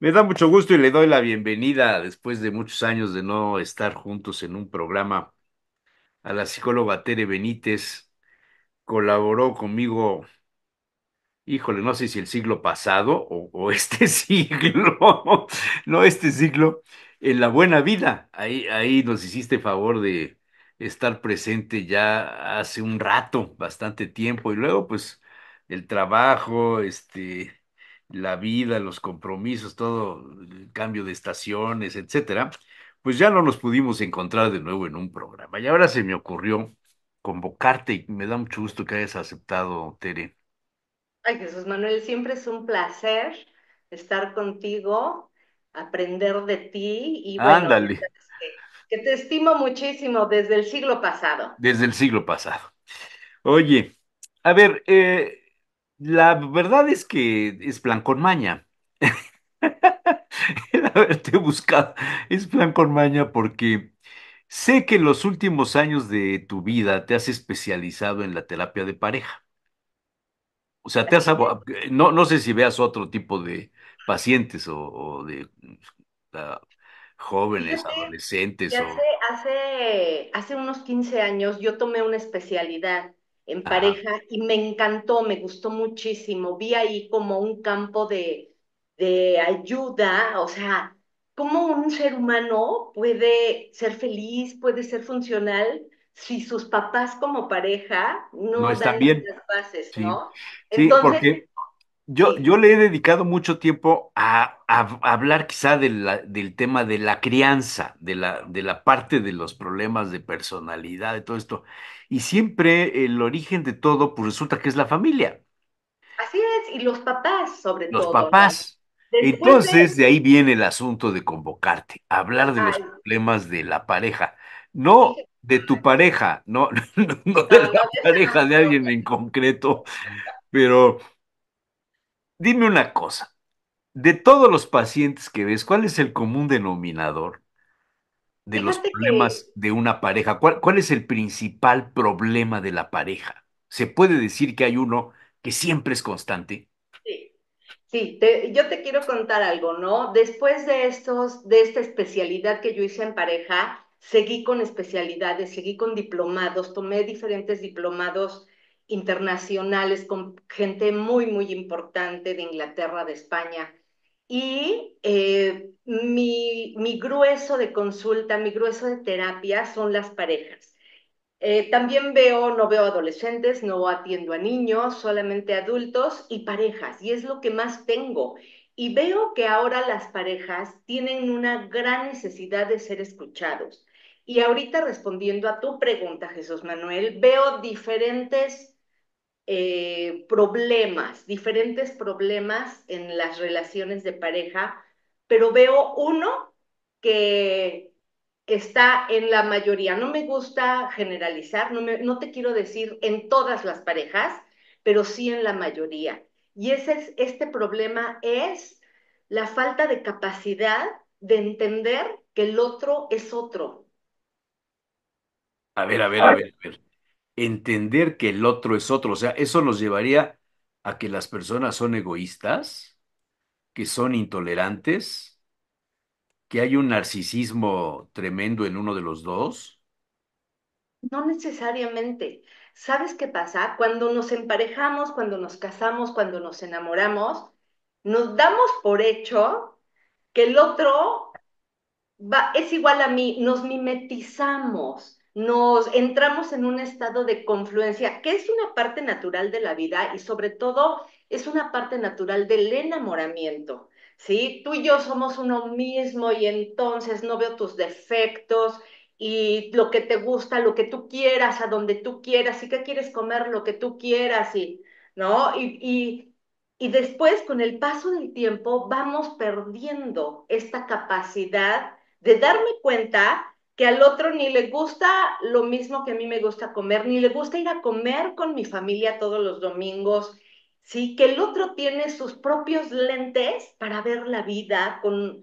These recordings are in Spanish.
Me da mucho gusto y le doy la bienvenida, después de muchos años de no estar juntos en un programa, a la psicóloga Tere Benítez. Colaboró conmigo, híjole, no sé si el siglo pasado o, o este siglo, no este siglo, en La Buena Vida. Ahí, ahí nos hiciste favor de estar presente ya hace un rato, bastante tiempo, y luego pues el trabajo, este la vida, los compromisos, todo el cambio de estaciones, etcétera, pues ya no nos pudimos encontrar de nuevo en un programa. Y ahora se me ocurrió convocarte y me da mucho gusto que hayas aceptado, Tere. Ay, Jesús Manuel, siempre es un placer estar contigo, aprender de ti y bueno, Ándale. que te estimo muchísimo desde el siglo pasado. Desde el siglo pasado. Oye, a ver, eh, la verdad es que es plan con maña. El haberte buscado es plan con maña porque sé que en los últimos años de tu vida te has especializado en la terapia de pareja. O sea, te no, no sé si veas otro tipo de pacientes o, de ah, jóvenes, adolescentes. hace, hace unos 15 años yo tomé una especialidad en pareja y me encantó, me gustó muchísimo. Vi ahí como un campo de, de ayuda, o sea, cómo un ser humano puede ser feliz, puede ser funcional si sus papás como pareja no, están dan bien. ¿no? Sí, porque yo, yo le he dedicado mucho tiempo a, hablar quizá del tema de la crianza, de la, de la parte de los problemas de personalidad, de todo esto y siempre el origen de todo, pues resulta que es la familia. Así es, y los papás sobre todo. Los papás. Entonces, de... ahí viene el asunto de convocarte, hablar de los problemas de la pareja, no de tu pareja, no de la pareja de alguien en concreto, pero dime una cosa, de todos los pacientes que ves, ¿cuál es el común denominador? de los problemas de una pareja? ¿Cuál, es el principal problema de la pareja? ¿Se puede decir que hay uno que siempre es constante? Sí, sí yo te quiero contar algo, ¿no? Después de, estos, de esta especialidad que yo hice en pareja, seguí con especialidades, seguí con diplomados, tomé diferentes diplomados internacionales con gente muy, muy importante de Inglaterra, de España, y eh, mi, grueso de consulta, mi grueso de terapia son las parejas. Eh, también veo, no veo adolescentes, no atiendo a niños, solamente adultos y parejas, y es lo que más tengo. Y veo que ahora las parejas tienen una gran necesidad de ser escuchados. Y ahorita respondiendo a tu pregunta, Jesús Manuel, veo diferentes eh, problemas, diferentes problemas en las relaciones de pareja, pero veo uno que está en la mayoría. No me gusta generalizar, no, no te quiero decir en todas las parejas, pero sí en la mayoría. Y ese es, este problema es la falta de capacidad de entender que el otro es otro. A ver, a ver, a ver, a ver entender que el otro es otro. O sea, eso nos llevaría a que las personas son egoístas, que son intolerantes, que hay un narcisismo tremendo en uno de los dos. No necesariamente. ¿Sabes qué pasa? Cuando nos emparejamos, cuando nos casamos, cuando nos enamoramos, nos damos por hecho que el otro va, es igual a mí, nos mimetizamos nos entramos en un estado de confluencia, que es una parte natural de la vida y sobre todo es una parte natural del enamoramiento. ¿Sí? Tú y yo somos uno mismo y entonces no veo tus defectos y lo que te gusta, lo que tú quieras, a donde tú quieras y que quieres comer, lo que tú quieras y, ¿no? Y, y después con el paso del tiempo vamos perdiendo esta capacidad de darme cuenta que al otro ni le gusta lo mismo que a mí me gusta comer, ni le gusta ir a comer con mi familia todos los domingos, ¿sí? Que el otro tiene sus propios lentes para ver la vida con,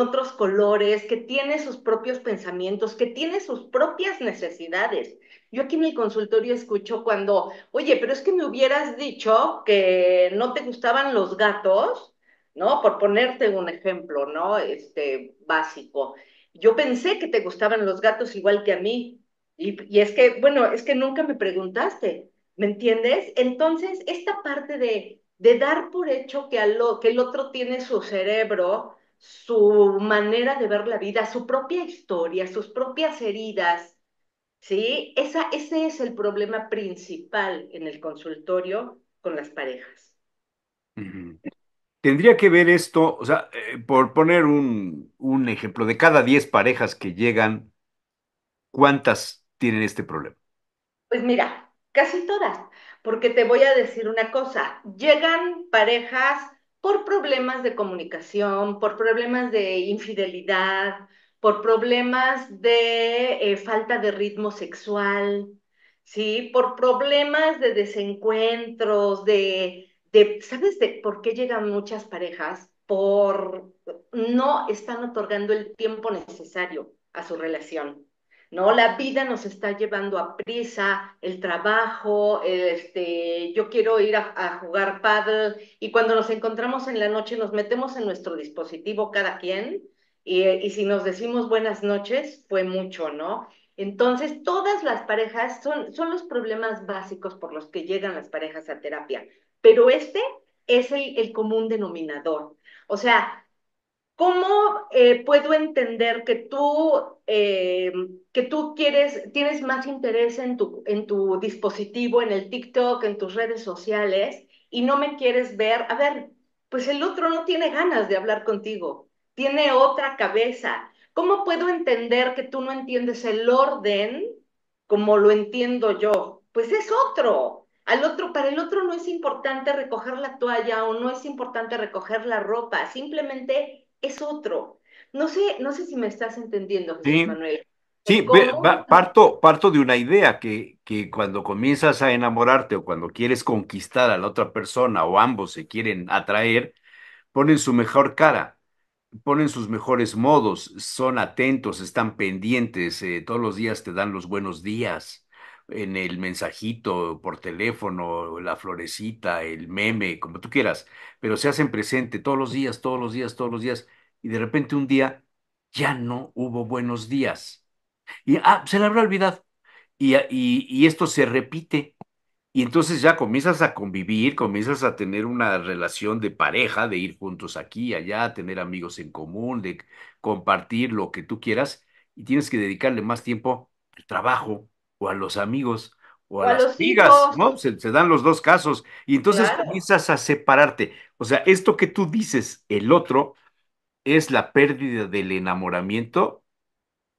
otros colores, que tiene sus propios pensamientos, que tiene sus propias necesidades. Yo aquí en el consultorio escucho cuando, oye, pero es que me hubieras dicho que no te gustaban los gatos, ¿no? Por ponerte un ejemplo, ¿no? Este básico yo pensé que te gustaban los gatos igual que a mí. Y, es que, bueno, es que nunca me preguntaste, ¿me entiendes? Entonces, esta parte de, de dar por hecho que, que el otro tiene su cerebro, su manera de ver la vida, su propia historia, sus propias heridas, ¿sí? Esa, ese es el problema principal en el consultorio con las parejas. Tendría que ver esto, o sea, eh, por poner un, ejemplo, de cada 10 parejas que llegan, ¿cuántas tienen este problema? Pues mira, casi todas, porque te voy a decir una cosa, llegan parejas por problemas de comunicación, por problemas de infidelidad, por problemas de eh, falta de ritmo sexual, ¿sí? Por problemas de desencuentros, de ¿sabes de por qué llegan muchas parejas? Por no están otorgando el tiempo necesario a su relación. ¿no? La vida nos está llevando a prisa, el trabajo, este, yo quiero ir a, jugar paddle y cuando nos encontramos en la noche nos metemos en nuestro dispositivo cada quien y, y si nos decimos buenas noches fue mucho, ¿no? Entonces, todas las parejas son, son los problemas básicos por los que llegan las parejas a terapia pero este es el, común denominador. O sea, ¿cómo eh, puedo entender que tú, eh, que tú quieres, tienes más interés en tu, en tu dispositivo, en el TikTok, en tus redes sociales, y no me quieres ver? A ver, pues el otro no tiene ganas de hablar contigo, tiene otra cabeza. ¿Cómo puedo entender que tú no entiendes el orden como lo entiendo yo? Pues es otro. Al otro, para el otro no es importante recoger la toalla o no es importante recoger la ropa, simplemente es otro. No sé, no sé si me estás entendiendo, José sí. Manuel. Sí, parto, parto de una idea que, cuando comienzas a enamorarte o cuando quieres conquistar a la otra persona o ambos se quieren atraer, ponen su mejor cara, ponen sus mejores modos, son atentos, están pendientes, eh, todos los días te dan los buenos días, en el mensajito, por teléfono, la florecita, el meme, como tú quieras, pero se hacen presente todos los días, todos los días, todos los días, y de repente un día ya no hubo buenos días. Y ah, se le habrá olvidado. Y, ah, y, y esto se repite. Y entonces ya comienzas a convivir, comienzas a tener una relación de pareja, de ir juntos aquí, allá, tener amigos en común, de compartir lo que tú quieras, y tienes que dedicarle más tiempo al trabajo, o a los amigos o a, las amigas, ¿no? Se, dan los dos casos y entonces comienzas a separarte. O sea, esto que tú dices, el otro, es la pérdida del enamoramiento.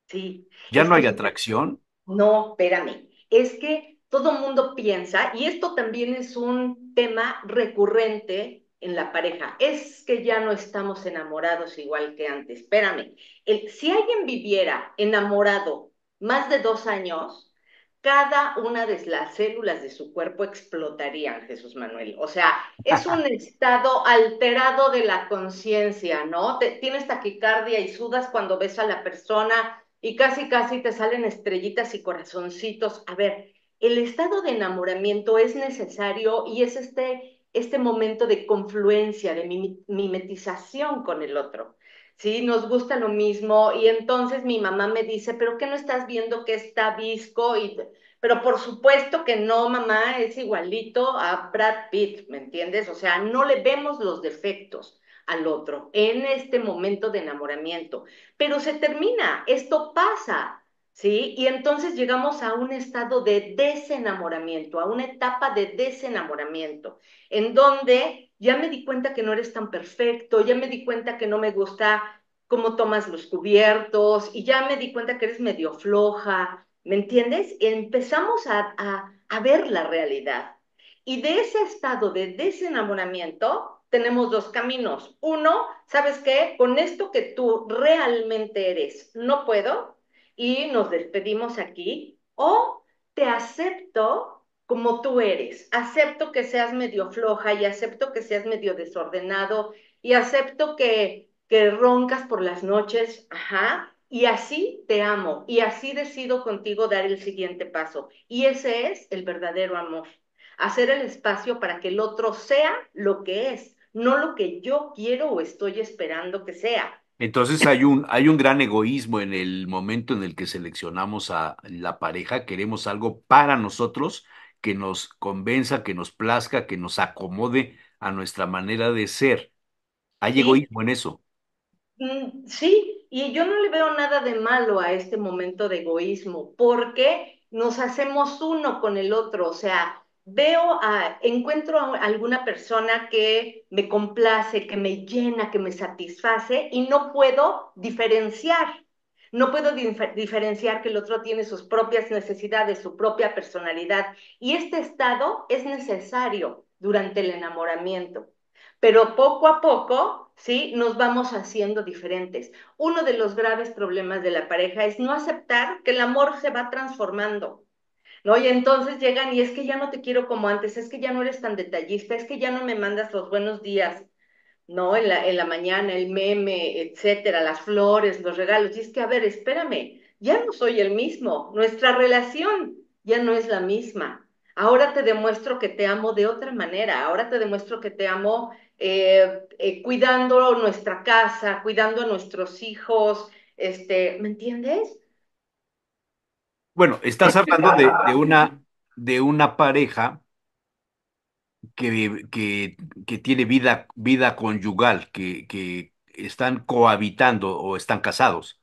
Sí. ¿Ya no hay atracción? No, espérame. Es que todo mundo piensa, y esto también es un tema recurrente en la pareja, es que ya no estamos enamorados igual que antes. Espérame, el, si alguien viviera enamorado más de dos años, cada una de las células de su cuerpo explotarían, Jesús Manuel. O sea, es un estado alterado de la conciencia, ¿no? tienes taquicardia y sudas cuando ves a la persona y casi, casi te salen estrellitas y corazoncitos. A ver, el estado de enamoramiento es necesario y es este, este momento de confluencia, de mimetización con el otro. ¿sí? Nos gusta lo mismo. Y entonces mi mamá me dice, ¿pero qué no estás viendo que está visco? pero por supuesto que no, mamá, es igualito a Brad Pitt, ¿me entiendes? O sea, no le vemos los defectos al otro en este momento de enamoramiento. Pero se termina, esto pasa, ¿sí? Y entonces llegamos a un estado de desenamoramiento, a una etapa de desenamoramiento, en donde ya me di cuenta que no eres tan perfecto, ya me di cuenta que no me gusta cómo tomas los cubiertos y ya me di cuenta que eres medio floja, ¿me entiendes? Y empezamos a, a, a, ver la realidad. Y de ese estado de desenamoramiento tenemos dos caminos. Uno, ¿sabes qué? Con esto que tú realmente eres, no puedo y nos despedimos aquí. O te acepto como tú eres. Acepto que seas medio floja y acepto que seas medio desordenado y acepto que, roncas por las noches, ajá, y así te amo y así decido contigo dar el siguiente paso. Y ese es el verdadero amor. Hacer el espacio para que el otro sea lo que es, no lo que yo quiero o estoy esperando que sea. Entonces hay un, hay un gran egoísmo en el momento en el que seleccionamos a la pareja, queremos algo para nosotros que nos convenza, que nos plazca, que nos acomode a nuestra manera de ser. Hay egoísmo en eso. Mm, sí, y yo no le veo nada de malo a este momento de egoísmo, porque nos hacemos uno con el otro, o sea, veo, a, encuentro a alguna persona que me complace, que me llena, que me satisface y no puedo diferenciar. No puedo diferenciar que el otro tiene sus propias necesidades, su propia personalidad. Y este estado es necesario durante el enamoramiento. Pero poco a poco, ¿sí? Nos vamos haciendo diferentes. Uno de los graves problemas de la pareja es no aceptar que el amor se va transformando. ¿No? Y entonces llegan y es que ya no te quiero como antes, es que ya no eres tan detallista, es que ya no me mandas los buenos días, ¿no? En la, mañana, el meme, etcétera, las flores, los regalos. Y es que, a ver, espérame, ya no soy el mismo, nuestra relación ya no es la misma. Ahora te demuestro que te amo de otra manera, ahora te demuestro que te amo eh, eh, cuidando nuestra casa, cuidando a nuestros hijos, este, ¿me entiendes? Bueno, estás hablando una, de una pareja que, tiene vida, vida conyugal, que, que están cohabitando o están casados.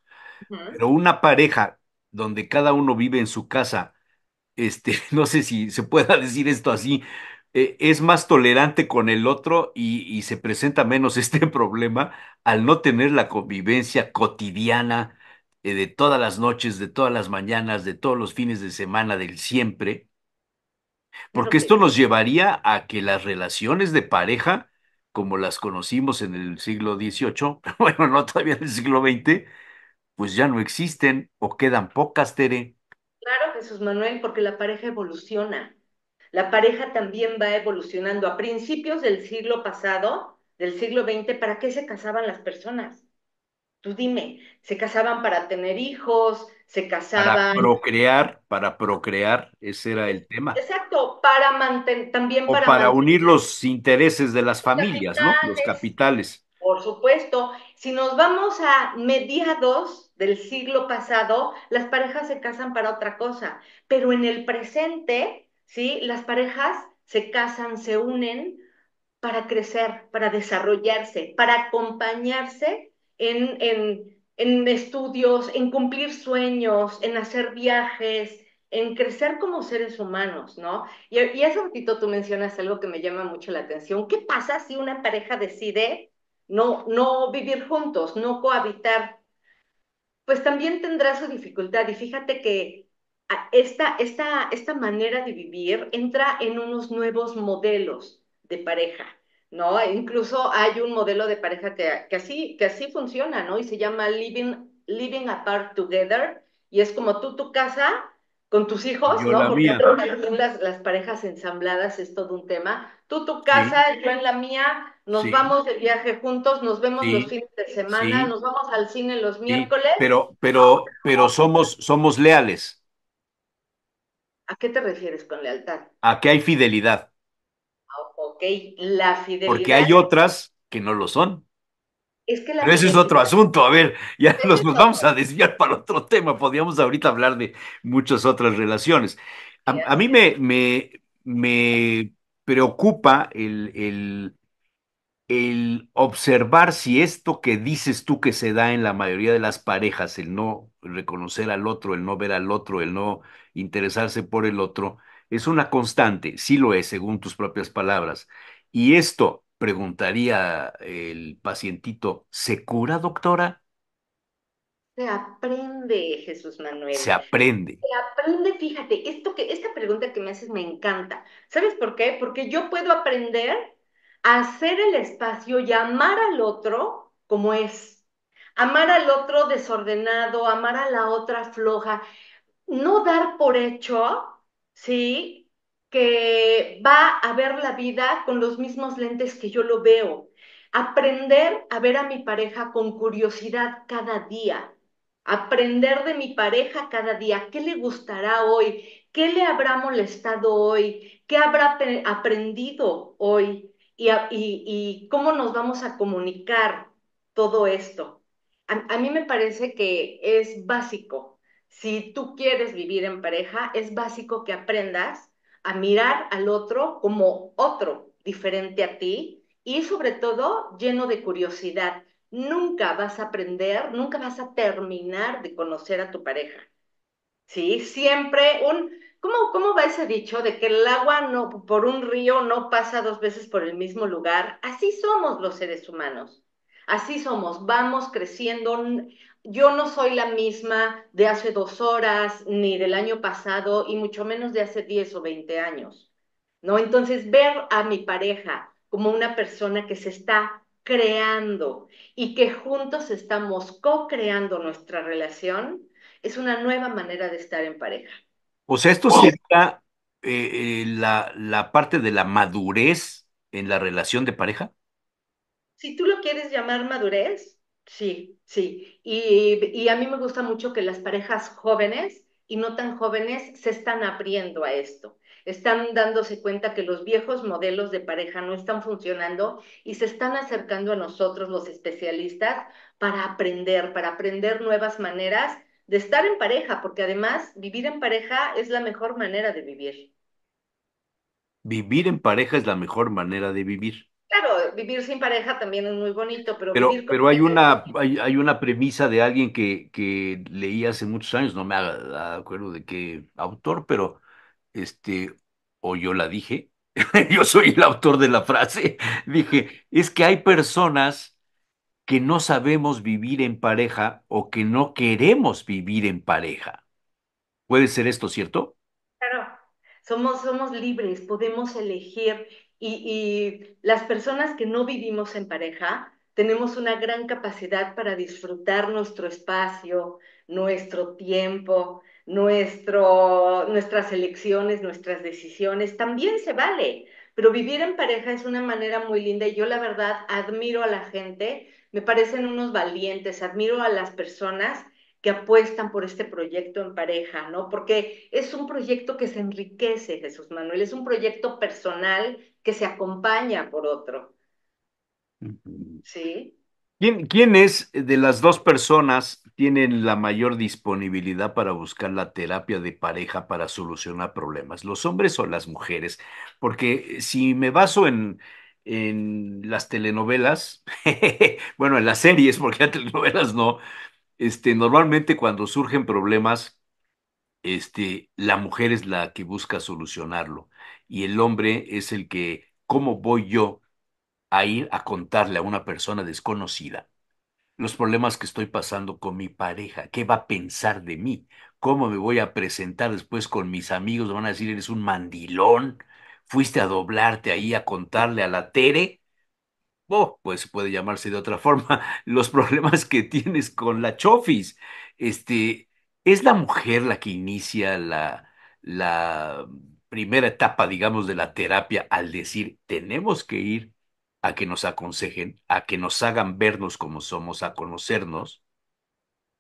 Pero una pareja donde cada uno vive en su casa, este, no sé si se pueda decir esto así, eh, es más tolerante con el otro y, se presenta menos este problema al no tener la convivencia cotidiana eh, de todas las noches, de todas las mañanas, de todos los fines de semana, del siempre. Porque esto nos llevaría a que las relaciones de pareja, como las conocimos en el siglo XVIII, bueno, no todavía en el siglo XX, pues ya no existen o quedan pocas, Tere. Claro, Jesús Manuel, porque la pareja evoluciona. La pareja también va evolucionando. A principios del siglo pasado, del siglo XX, ¿para qué se casaban las personas? tú dime, se casaban para tener hijos, se casaban. Para procrear, para procrear, ese era el tema. Exacto, para mantener, también o para. unir los intereses de las familias, ¿no? Los capitales. Por supuesto. Si nos vamos a mediados del siglo pasado, las parejas se casan para otra cosa. Pero en el presente, ¿sí? Las parejas se casan, se unen para crecer, para desarrollarse, para acompañarse en, estudios, en cumplir sueños, en hacer viajes, en crecer como seres humanos, ¿no? Y, y, hace ratito tú mencionas algo que me llama mucho la atención. ¿Qué pasa si una pareja decide no, vivir juntos, no cohabitar? Pues también tendrá su dificultad. Y fíjate que esta, esta manera de vivir entra en unos nuevos modelos de pareja. ¿no? E incluso hay un modelo de pareja que, así, que así funciona, ¿no? Y se llama living, living Apart Together, y es como tú tu casa con tus hijos, ¿no? Porque Las, parejas ensambladas es todo un tema. Tú tu casa, yo en la mía, nos vamos de viaje juntos, nos vemos los fines de semana, nos vamos al cine los miércoles. Pero, pero, pero somos, somos leales. ¿A qué te refieres con lealtad? A que hay fidelidad. Ok, la fidelidad. Porque hay otras que no lo son. Pero ese es otro asunto. A ver, ya nos, vamos a desviar para otro tema. Podríamos ahorita hablar de muchas otras relaciones. A, mí me, me, preocupa el, el, el, observar si esto que dices tú que se da en la mayoría de las parejas, el no reconocer al otro, el no ver al otro, el no interesarse por el otro, es una constante, sí lo es, según tus propias palabras. Y esto, preguntaría el pacientito, ¿se cura, doctora? Se aprende, Jesús Manuel. Se aprende. Se aprende, fíjate, esto que, esta pregunta que me haces me encanta. ¿Sabes por qué? Porque yo puedo aprender a hacer el espacio y amar al otro como es. Amar al otro desordenado, amar a la otra floja. No dar por hecho ¿sí? Que va a ver la vida con los mismos lentes que yo lo veo. Aprender a ver a mi pareja con curiosidad cada día. Aprender de mi pareja cada día. ¿Qué le gustará hoy? ¿Qué le habrá molestado hoy? ¿Qué habrá aprendido hoy? Y, cómo nos vamos a comunicar todo esto. a mí me parece que es básico si tú quieres vivir en pareja, es básico que aprendas a mirar al otro como otro, diferente a ti y sobre todo lleno de curiosidad. Nunca vas a aprender, nunca vas a terminar de conocer a tu pareja. Sí, siempre un ¿Cómo, ¿Cómo, va ese dicho de que el agua no, por un río no pasa dos veces por el mismo lugar? Así somos los seres humanos. Así somos, vamos creciendo yo no soy la misma de hace dos horas, ni del año pasado, y mucho menos de hace 10 o 20 años, ¿no? Entonces, ver a mi pareja como una persona que se está creando y que juntos estamos co-creando nuestra relación, es una nueva manera de estar en pareja. O pues, sea, esto sería eh, eh, la parte de la madurez en la relación de pareja. Si tú lo quieres llamar madurez, Sí, sí. Y, y, a mí me gusta mucho que las parejas jóvenes y no tan jóvenes se están abriendo a esto. Están dándose cuenta que los viejos modelos de pareja no están funcionando y se están acercando a nosotros los especialistas para aprender, para aprender nuevas maneras de estar en pareja, porque además vivir en pareja es la mejor manera de vivir. Vivir en pareja es la mejor manera de vivir vivir sin pareja también es muy bonito, pero... Pero, hay, una, hay, una premisa de alguien que, leí hace muchos años, no me acuerdo de qué autor, pero este, o yo la dije, yo soy el autor de la frase, dije, es que hay personas que no sabemos vivir en pareja o que no queremos vivir en pareja. ¿Puede ser esto cierto? Claro, somos, somos libres, podemos elegir y, las personas que no vivimos en pareja tenemos una gran capacidad para disfrutar nuestro espacio, nuestro tiempo, nuestro, nuestras elecciones, nuestras decisiones, también se vale. Pero vivir en pareja es una manera muy linda y yo la verdad admiro a la gente, me parecen unos valientes, admiro a las personas que apuestan por este proyecto en pareja, ¿no? Porque es un proyecto que se enriquece, Jesús Manuel, es un proyecto personal que se acompaña por otro. ¿Sí? ¿Quién, de las dos personas tienen la mayor disponibilidad para buscar la terapia de pareja para solucionar problemas, los hombres o las mujeres? Porque si me baso en, en las telenovelas, bueno, en las series, porque las telenovelas no, este, normalmente cuando surgen problemas, este, la mujer es la que busca solucionarlo y el hombre es el que, ¿cómo voy yo a ir a contarle a una persona desconocida los problemas que estoy pasando con mi pareja? ¿Qué va a pensar de mí? ¿Cómo me voy a presentar después con mis amigos? Me van a decir, eres un mandilón, fuiste a doblarte ahí a contarle a la Tere Oh, pues puede llamarse de otra forma, los problemas que tienes con la Chofis. Este, es la mujer la que inicia la, la primera etapa, digamos, de la terapia al decir, tenemos que ir a que nos aconsejen, a que nos hagan vernos como somos, a conocernos.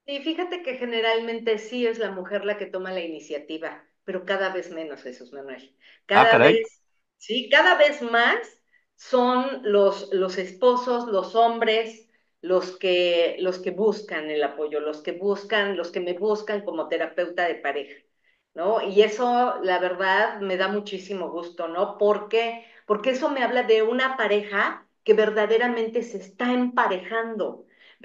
Sí, fíjate que generalmente sí es la mujer la que toma la iniciativa, pero cada vez menos, es Manuel. Ah, cada vez, sí, cada vez más son los, esposos, los hombres, los que, buscan el apoyo, los que buscan, los que me buscan como terapeuta de pareja, ¿no? Y eso, la verdad, me da muchísimo gusto, ¿no? Porque, porque eso me habla de una pareja que verdaderamente se está emparejando.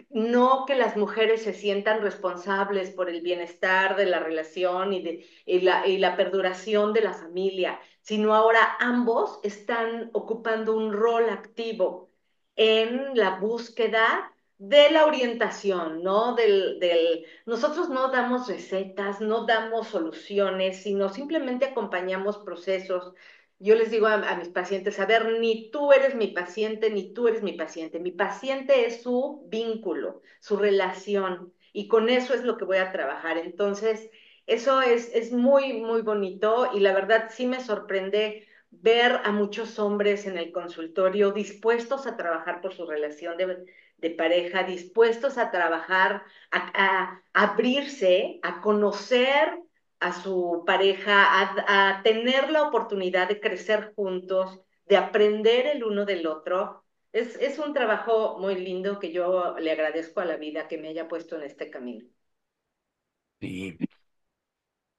No que las mujeres se sientan responsables por el bienestar de la relación y, de, la, y la perduración de la familia, sino ahora ambos están ocupando un rol activo en la búsqueda de la orientación, ¿no? Del, nosotros no damos recetas, no damos soluciones, sino simplemente acompañamos procesos. Yo les digo a, a mis pacientes, a ver, ni tú eres mi paciente, ni tú eres mi paciente. Mi paciente es su vínculo, su relación, y con eso es lo que voy a trabajar. Entonces, eso es, es muy, muy bonito y la verdad sí me sorprende ver a muchos hombres en el consultorio dispuestos a trabajar por su relación de, pareja, dispuestos a trabajar, a, abrirse, a conocer a su pareja, a, tener la oportunidad de crecer juntos, de aprender el uno del otro. Es, un trabajo muy lindo que yo le agradezco a la vida que me haya puesto en este camino. Sí,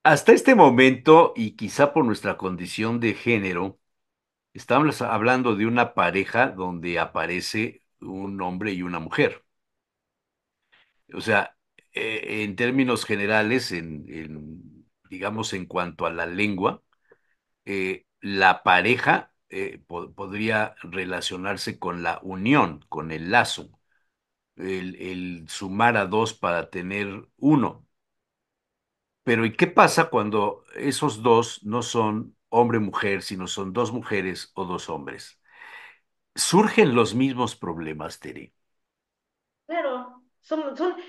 hasta este momento, y quizá por nuestra condición de género, estamos hablando de una pareja donde aparece un hombre y una mujer. O sea, eh, en términos generales, en, digamos en cuanto a la lengua, eh, la pareja eh, podría relacionarse con la unión, con el lazo, el sumar a dos para tener uno pero ¿y qué pasa cuando esos dos no son hombre-mujer, sino son dos mujeres o dos hombres? Surgen los mismos problemas, Teri. Claro,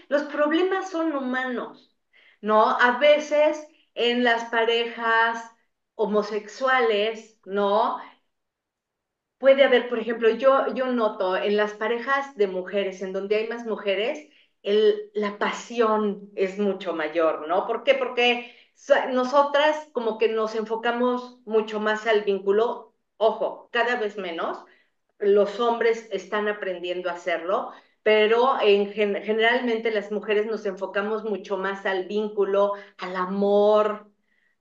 los problemas son humanos, ¿no? A veces en las parejas homosexuales, ¿no? Puede haber, por ejemplo, yo, yo noto en las parejas de mujeres, en donde hay más mujeres, la pasión es mucho mayor, ¿no? ¿Por qué? Porque nosotras como que nos enfocamos mucho más al vínculo, ojo, cada vez menos, los hombres están aprendiendo a hacerlo, pero generalmente las mujeres nos enfocamos mucho más al vínculo, al amor,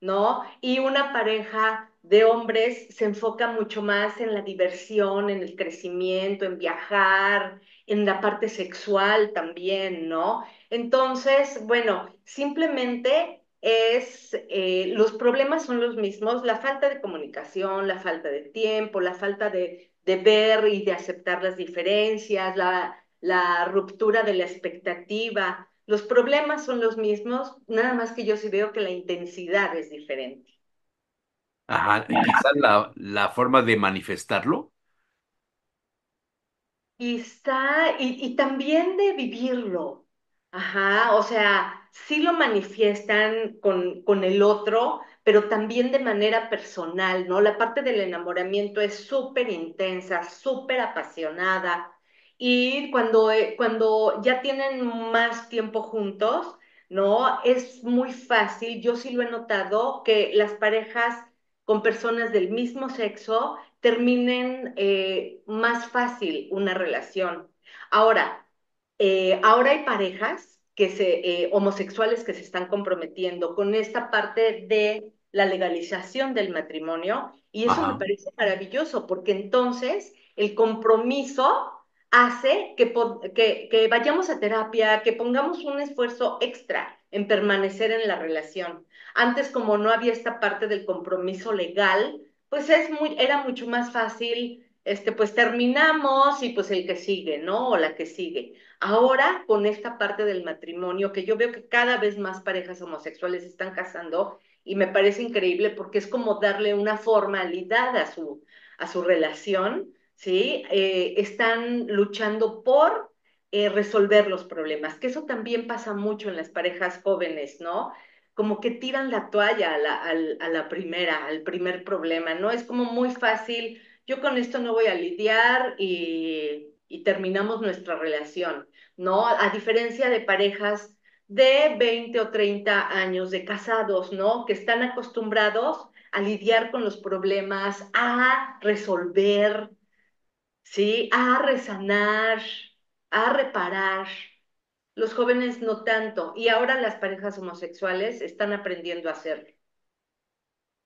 ¿no? Y una pareja de hombres se enfoca mucho más en la diversión, en el crecimiento, en viajar, en la parte sexual también, ¿no? Entonces, bueno, simplemente es, eh, los problemas son los mismos, la falta de comunicación, la falta de tiempo, la falta de, ver y de aceptar las diferencias, la, ruptura de la expectativa. Los problemas son los mismos, nada más que yo sí veo que la intensidad es diferente. Ajá, quizás la, la forma de manifestarlo y está, y, también de vivirlo. Ajá, o sea, sí lo manifiestan con, el otro, pero también de manera personal, ¿no? La parte del enamoramiento es súper intensa, súper apasionada. Y cuando, eh, cuando ya tienen más tiempo juntos, ¿no? Es muy fácil, yo sí lo he notado, que las parejas con personas del mismo sexo terminen eh, más fácil una relación. Ahora, eh, ahora hay parejas que se, eh, homosexuales que se están comprometiendo con esta parte de la legalización del matrimonio y eso me parece maravilloso porque entonces el compromiso hace que, que, que, vayamos a terapia, que pongamos un esfuerzo extra en permanecer en la relación. Antes, como no había esta parte del compromiso legal, pues es muy, era mucho más fácil, este, pues terminamos y pues el que sigue, ¿no? O la que sigue. Ahora, con esta parte del matrimonio, que yo veo que cada vez más parejas homosexuales están casando y me parece increíble porque es como darle una formalidad a su, a su relación, ¿sí? Eh, están luchando por eh, resolver los problemas, que eso también pasa mucho en las parejas jóvenes, ¿no? como que tiran la toalla a la, primera, al primer problema, ¿no? Es como muy fácil, yo con esto no voy a lidiar y, y terminamos nuestra relación, ¿no? A diferencia de parejas de 20 o 30 años de casados, ¿no? Que están acostumbrados a lidiar con los problemas, a resolver, ¿sí? A resanar, a reparar los jóvenes no tanto, y ahora las parejas homosexuales están aprendiendo a hacerlo.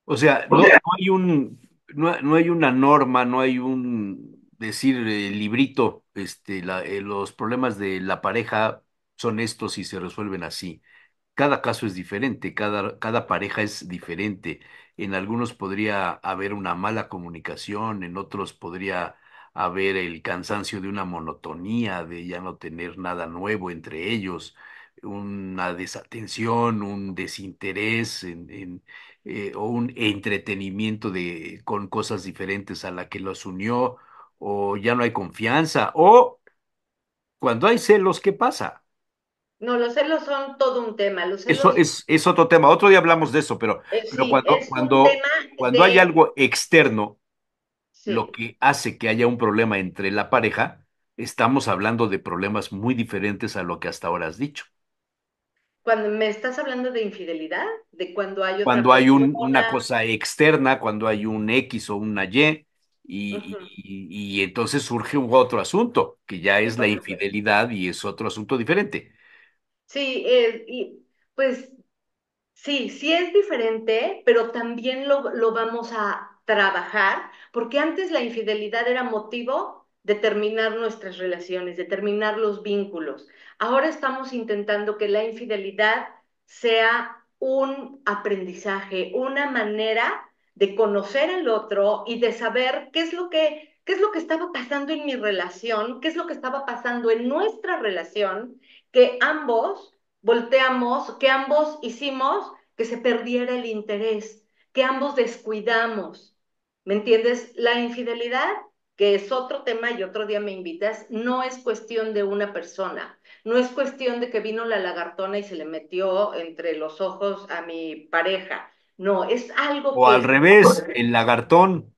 O sea, no, hay un, no, hay una norma, no hay un decir eh, librito, este, eh, los problemas de la pareja son estos y se resuelven así. Cada caso es diferente, cada, cada pareja es diferente. En algunos podría haber una mala comunicación, en otros podría a ver el cansancio de una monotonía, de ya no tener nada nuevo entre ellos, una desatención, un desinterés eh, o un entretenimiento de, con cosas diferentes a la que los unió, o ya no hay confianza, o cuando hay celos, ¿qué pasa? No, los celos son todo un tema. Eso es, otro tema. Otro día hablamos de eso, pero, eh, cuando, cuando, cuando hay algo externo lo que hace que haya un problema entre la pareja, estamos hablando de problemas muy diferentes a lo que hasta ahora has dicho. Cuando me estás hablando de infidelidad, de cuando hay cuando hay una cosa externa, cuando hay un X o una Y, y, entonces surge otro asunto, que ya es la infidelidad y es otro asunto diferente. Sí, eh, y pues sí, sí es diferente, pero también lo vamos a, trabajar, porque antes la infidelidad era motivo de terminar nuestras relaciones, de terminar los vínculos. Ahora estamos intentando que la infidelidad sea un aprendizaje, una manera de conocer al otro y de saber qué es lo que qué es lo que estaba pasando en mi relación, qué es lo que estaba pasando en nuestra relación que ambos volteamos, que ambos hicimos que se perdiera el interés, que ambos descuidamos. ¿Me entiendes? La infidelidad, que es otro tema y otro día me invitas, no es cuestión de una persona, no es cuestión de que vino la lagartona y se le metió entre los ojos a mi pareja. No, es algo... O al revés, el lagartón.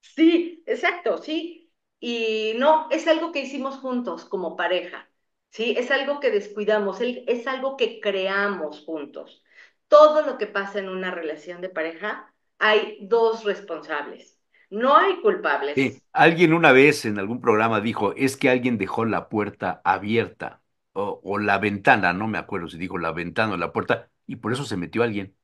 Sí, exacto, sí. Y no, es algo que hicimos juntos como pareja, ¿sí? Es algo que descuidamos, es algo que creamos juntos. Todo lo que pasa en una relación de pareja hay dos responsables. No hay culpables. Alguien una vez en algún programa dijo, es que alguien dejó la puerta abierta o, la ventana, no me acuerdo si dijo la ventana o la puerta, y por eso se metió alguien.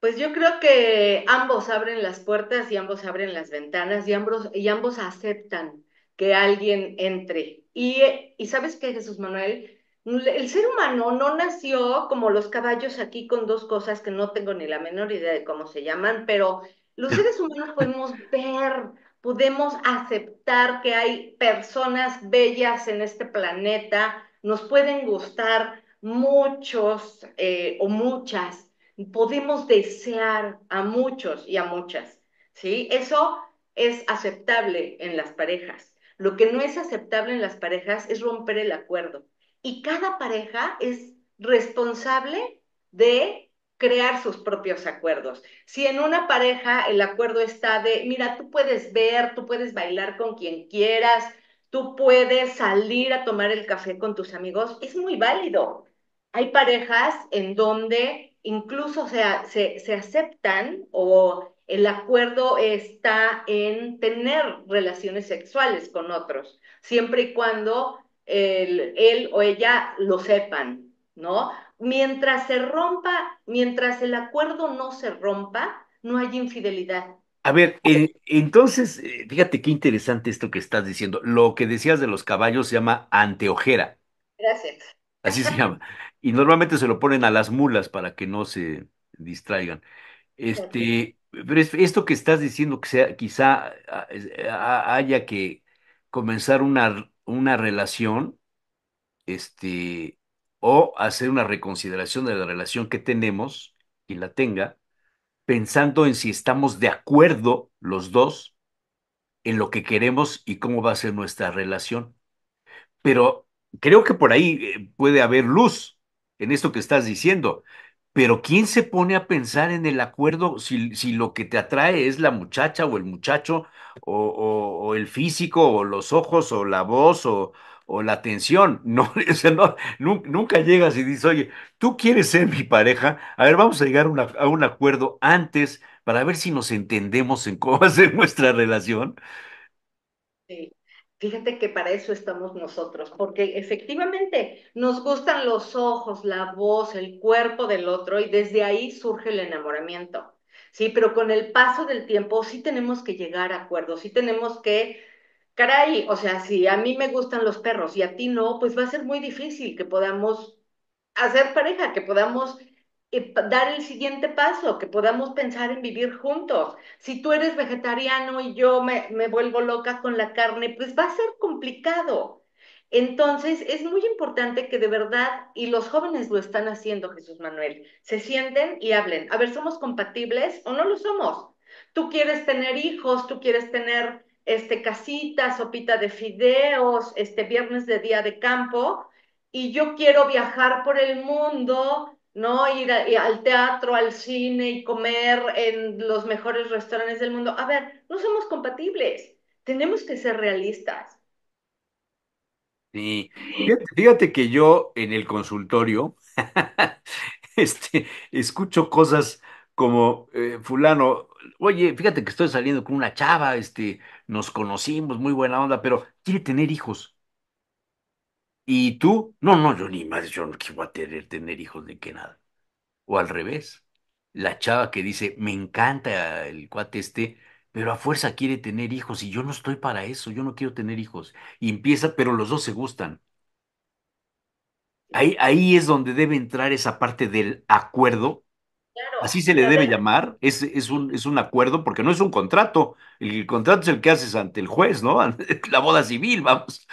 Pues yo creo que ambos abren las puertas y ambos abren las ventanas y ambos, y ambos aceptan que alguien entre. Y, y sabes qué, Jesús Manuel, el ser humano no nació como los caballos aquí con dos cosas que no tengo ni la menor idea de cómo se llaman, pero los seres humanos podemos ver, podemos aceptar que hay personas bellas en este planeta, nos pueden gustar muchos eh, o muchas, podemos desear a muchos y a muchas, ¿sí? Eso es aceptable en las parejas. Lo que no es aceptable en las parejas es romper el acuerdo y cada pareja es responsable de crear sus propios acuerdos. Si en una pareja el acuerdo está de, mira, tú puedes ver, tú puedes bailar con quien quieras, tú puedes salir a tomar el café con tus amigos, es muy válido. Hay parejas en donde incluso se, aceptan o el acuerdo está en tener relaciones sexuales con otros, siempre y cuando él o ella lo sepan, ¿no? Mientras se rompa, mientras el acuerdo no se rompa, no hay infidelidad. A ver, entonces, eh, fíjate qué interesante esto que estás diciendo. Lo que decías de los caballos se llama anteojera. Gracias. Así se llama. Y normalmente se lo ponen a las mulas para que no se distraigan. Este, pero esto que estás diciendo, que sea, quizá ah, ah, haya que comenzar una una relación, este, o hacer una reconsideración de la relación que tenemos, y la tenga, pensando en si estamos de acuerdo los dos en lo que queremos y cómo va a ser nuestra relación. Pero creo que por ahí eh, puede haber luz en esto que estás diciendo. Pero ¿quién se pone a pensar en el acuerdo si, lo que te atrae es la muchacha o el muchacho o, el físico o los ojos o la voz o, la atención? No, no, nunca llegas y dices, oye, tú quieres ser mi pareja, a ver, vamos a llegar a un acuerdo antes para ver si nos entendemos en cómo hacer nuestra relación. Sí. Fíjate que para eso estamos nosotros, porque efectivamente nos gustan los ojos, la voz, el cuerpo del otro y desde ahí surge el enamoramiento. Sí, pero con el paso del tiempo sí tenemos que llegar a acuerdos, sí tenemos que, caray, o sea, si a mí me gustan los perros y a ti no, pues va a ser muy difícil que podamos hacer pareja, que podamos dar el siguiente paso, que podamos pensar en vivir juntos. Si tú eres vegetariano y yo me, vuelvo loca con la carne, pues va a ser complicado. Entonces, es muy importante que de verdad, y los jóvenes lo están haciendo, Jesús Manuel, se sienten y hablen. A ver, ¿somos compatibles o no lo somos? Tú quieres tener hijos, tú quieres tener este, casita, sopita de fideos, este viernes de día de campo, y yo quiero viajar por el mundo ¿no? Ir, al teatro, al cine y comer en los mejores restaurantes del mundo. A ver, no somos compatibles. Tenemos que ser realistas. Sí. Fíjate, que yo en el consultorio este, escucho cosas como eh, fulano, oye, fíjate que estoy saliendo con una chava, este, nos conocimos, muy buena onda, pero quiere tener hijos. ¿Y tú? No, no, yo ni más, yo no quiero tener, hijos de que nada. O al revés, la chava que dice, me encanta el cuate este, pero a fuerza quiere tener hijos y yo no estoy para eso, yo no quiero tener hijos. Y empieza, pero los dos se gustan. Ahí, ahí es donde debe entrar esa parte del acuerdo. Así se le debe llamar, es, es, un, es un acuerdo, porque no es un contrato. El, el contrato es el que haces ante el juez, ¿no? La boda civil, vamos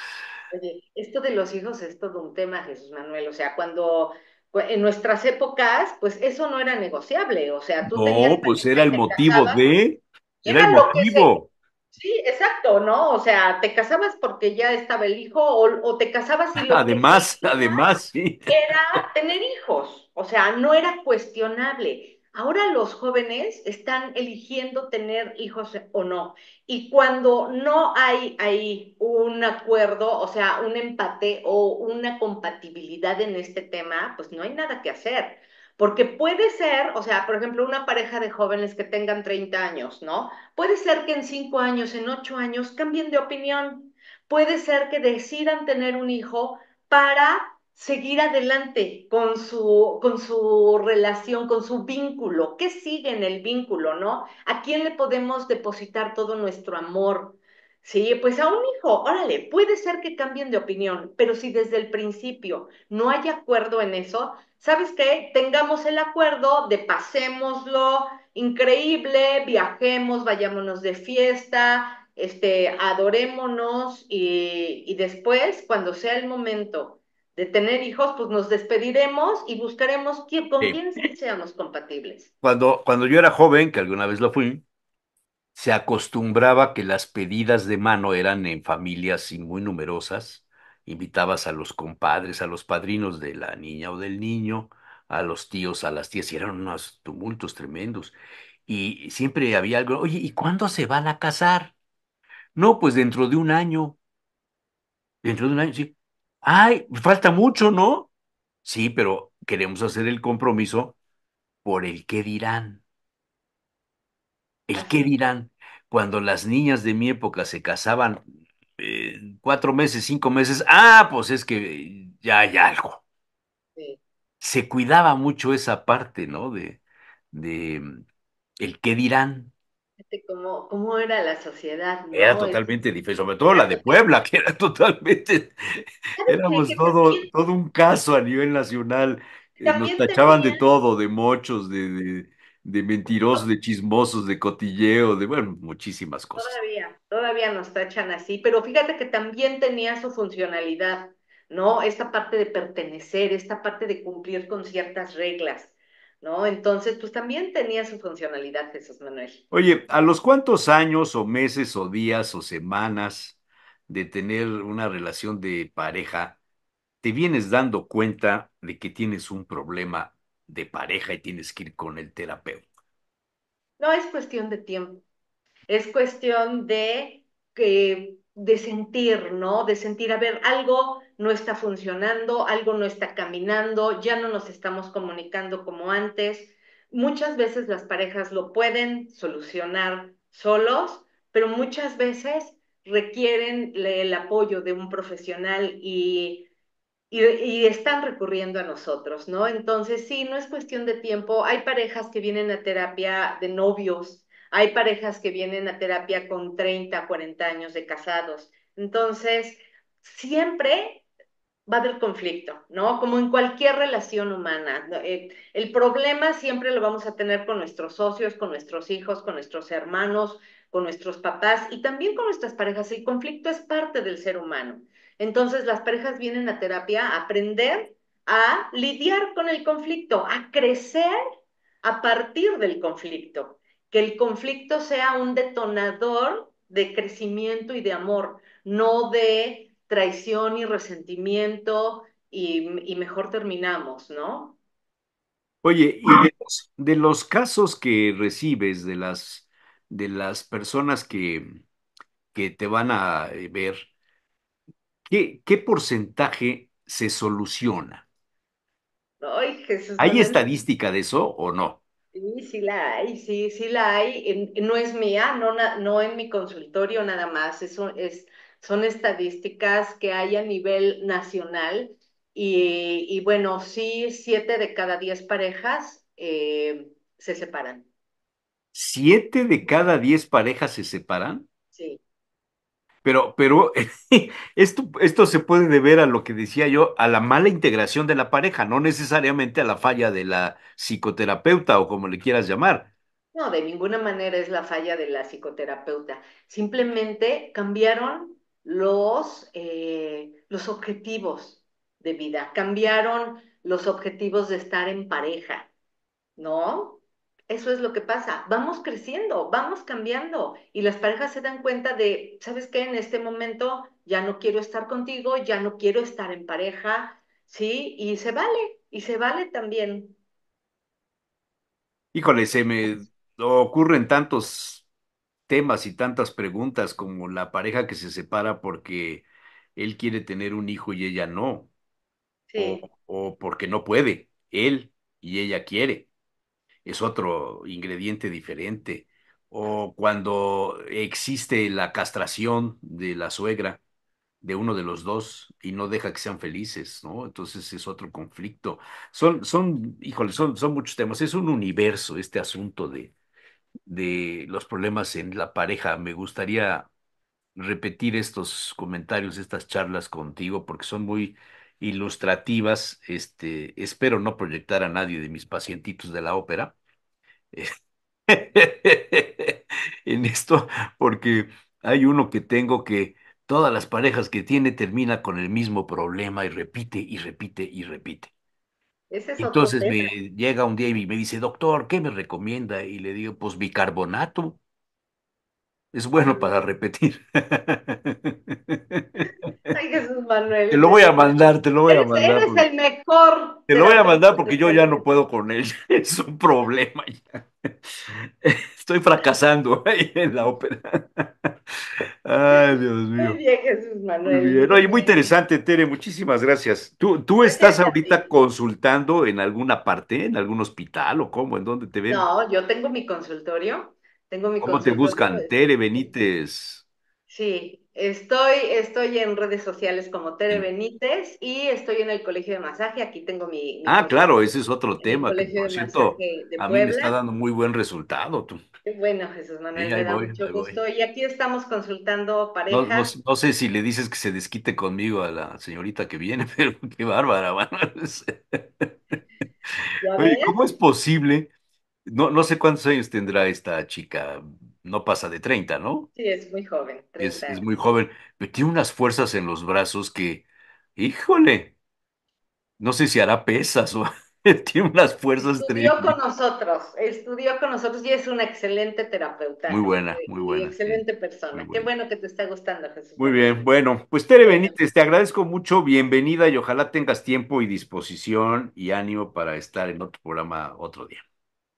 esto de los hijos es todo un tema, Jesús Manuel. O sea, cuando en nuestras épocas, pues eso no era negociable. O sea, tú no, pues era el motivo de. Era, el motivo. Sí, exacto, ¿no? O sea, te casabas porque ya estaba el hijo o, o te casabas y Además, además, sí. Era tener hijos, o sea, no era cuestionable. Ahora los jóvenes están eligiendo tener hijos o no. Y cuando no hay ahí un acuerdo, o sea, un empate o una compatibilidad en este tema, pues no hay nada que hacer. Porque puede ser, o sea, por ejemplo, una pareja de jóvenes que tengan 30 años, ¿no? Puede ser que en 5 años, en 8 años cambien de opinión. Puede ser que decidan tener un hijo para seguir adelante con su, con su relación, con su vínculo. ¿Qué sigue en el vínculo, no? ¿A quién le podemos depositar todo nuestro amor? Sí, pues a un hijo, órale, puede ser que cambien de opinión, pero si desde el principio no hay acuerdo en eso, ¿sabes qué? Tengamos el acuerdo de pasémoslo, increíble, viajemos, vayámonos de fiesta, este, adorémonos y, y después, cuando sea el momento de tener hijos, pues nos despediremos y buscaremos quién, con quiénes seamos compatibles. Cuando, cuando yo era joven, que alguna vez lo fui, se acostumbraba que las pedidas de mano eran en familias muy numerosas. Invitabas a los compadres, a los padrinos de la niña o del niño, a los tíos, a las tías, y eran unos tumultos tremendos. Y siempre había algo, oye, ¿y cuándo se van a casar? No, pues dentro de un año. Dentro de un año, sí. Ay, falta mucho, ¿no? Sí, pero queremos hacer el compromiso por el qué dirán. El qué dirán. Cuando las niñas de mi época se casaban eh, cuatro meses, cinco meses, ah, pues es que ya hay algo. Se cuidaba mucho esa parte, ¿no? De, de el qué dirán. Este, cómo, cómo era la sociedad. Era totalmente diferente, sobre todo la de Puebla, que era totalmente, éramos todo, todo un caso a nivel nacional. Eh, nos tachaban de todo, de mochos, de, de, de, mentirosos, de chismosos, de cotilleo, de, bueno, muchísimas cosas. Todavía, todavía nos tachan así, pero fíjate que también tenía su funcionalidad, ¿no? Esta parte de pertenecer, esta parte de cumplir con ciertas reglas ¿no? Entonces, pues también tenía su funcionalidad, Jesús Manuel. Oye, ¿a los cuántos años o meses o días o semanas de tener una relación de pareja, te vienes dando cuenta de que tienes un problema de pareja y tienes que ir con el terapeuta? No, es cuestión de tiempo. Es cuestión de que de sentir, ¿no? De sentir, a ver, algo no está funcionando, algo no está caminando, ya no nos estamos comunicando como antes. Muchas veces las parejas lo pueden solucionar solos, pero muchas veces requieren el apoyo de un profesional y, están recurriendo a nosotros, ¿no? Entonces, sí, no es cuestión de tiempo. Hay parejas que vienen a terapia de novios, hay parejas que vienen a terapia con 30, 40 años de casados. Entonces, siempre va del conflicto, ¿no? Como en cualquier relación humana. Eh, el problema siempre lo vamos a tener con nuestros socios, con nuestros hijos, con nuestros hermanos, con nuestros papás y también con nuestras parejas. El conflicto es parte del ser humano. Entonces las parejas vienen a terapia a aprender a lidiar con el conflicto, a crecer a partir del conflicto, que el conflicto sea un detonador de crecimiento y de amor, no de traición y resentimiento y, mejor terminamos, ¿no? Oye, y de los, casos que recibes de las, de las personas que, que te van a eh, ver, ¿qué, qué porcentaje se soluciona? ¿Hay estadística de eso o no? Sí, sí la hay, sí, sí la hay. No es mía, no, no en mi consultorio nada más, eso es son estadísticas que hay a nivel nacional y, bueno, sí, siete de cada diez parejas eh, se separan. ¿Siete de cada diez parejas se separan? Sí. Pero, pero esto, esto se puede deber a lo que decía yo, a la mala integración de la pareja, no necesariamente a la falla de la psicoterapeuta o como le quieras llamar. No, de ninguna manera es la falla de la psicoterapeuta. Simplemente cambiaron los, eh, los objetivos de vida, cambiaron los objetivos de estar en pareja, ¿no? Eso es lo que pasa. Vamos creciendo, vamos cambiando y las parejas se dan cuenta de, ¿sabes qué? En este momento ya no quiero estar contigo, ya no quiero estar en pareja, ¿sí? Y se vale, y se vale también. Híjole, se me ocurren tantos temas y tantas preguntas como la pareja que se separa porque él quiere tener un hijo y ella no, o, porque no puede, él y ella quiere. Es otro ingrediente diferente. O cuando existe la castración de la suegra de uno de los dos y no deja que sean felices, ¿no? Entonces es otro conflicto. Son, son, son, son muchos temas. Es un universo este asunto de, de los problemas en la pareja. Me gustaría repetir estos comentarios, estas charlas contigo, porque son muy ilustrativas. Este, espero no proyectar a nadie de mis pacientitos de la ópera en esto, porque hay uno que tengo que todas las parejas que tiene termina con el mismo problema y repite y repite y repite. Entonces me llega un día y me dice, doctor, ¿qué me recomienda? Y le digo, pues bicarbonato. Es bueno para repetir. Ay, Jesús Manuel. Te lo voy a mandar, te lo voy a mandar. Eres el mejor. Te lo voy a mandar porque yo ya no puedo con él. Es un problema. Ya. Estoy fracasando en la ópera. Ay, Dios mío. Muy bien, Jesús Manuel. Muy muy interesante, Tere. Muchísimas gracias. ¿Tú, tú estás ahorita consultando en alguna parte, en algún hospital o cómo? ¿En dónde te ven? No, yo tengo mi consultorio. Tengo mi ¿Cómo te buscan? Tere Benítez. Sí, Estoy, estoy en redes sociales como Tere mm. Benítez y estoy en el Colegio de Masaje. Aquí tengo mi. ah, claro, ese es otro tema. Que, por cierto, a mí me está dando muy buen resultado. Tú. Bueno, Jesús Manuel, me da mucho gusto. Y aquí estamos consultando parejas. No, sé si le dices que se desquite conmigo a la señorita que viene, pero qué bárbara. ¿Cómo es posible? No, no sé cuántos años tendrá esta chica, no pasa de 30, ¿no? Sí, es muy joven, Es, muy joven, pero tiene unas fuerzas en los brazos que, híjole, no sé si hará pesas o tiene unas fuerzas Estudió con nosotros, estudió con nosotros y es una excelente terapeuta. Muy buena, eh, muy buena. excelente persona. Qué bueno que te está gustando, Jesús. Muy bien, bueno, pues Tere Benítez, te agradezco mucho, bienvenida y ojalá tengas tiempo y disposición y ánimo para estar en otro programa otro día.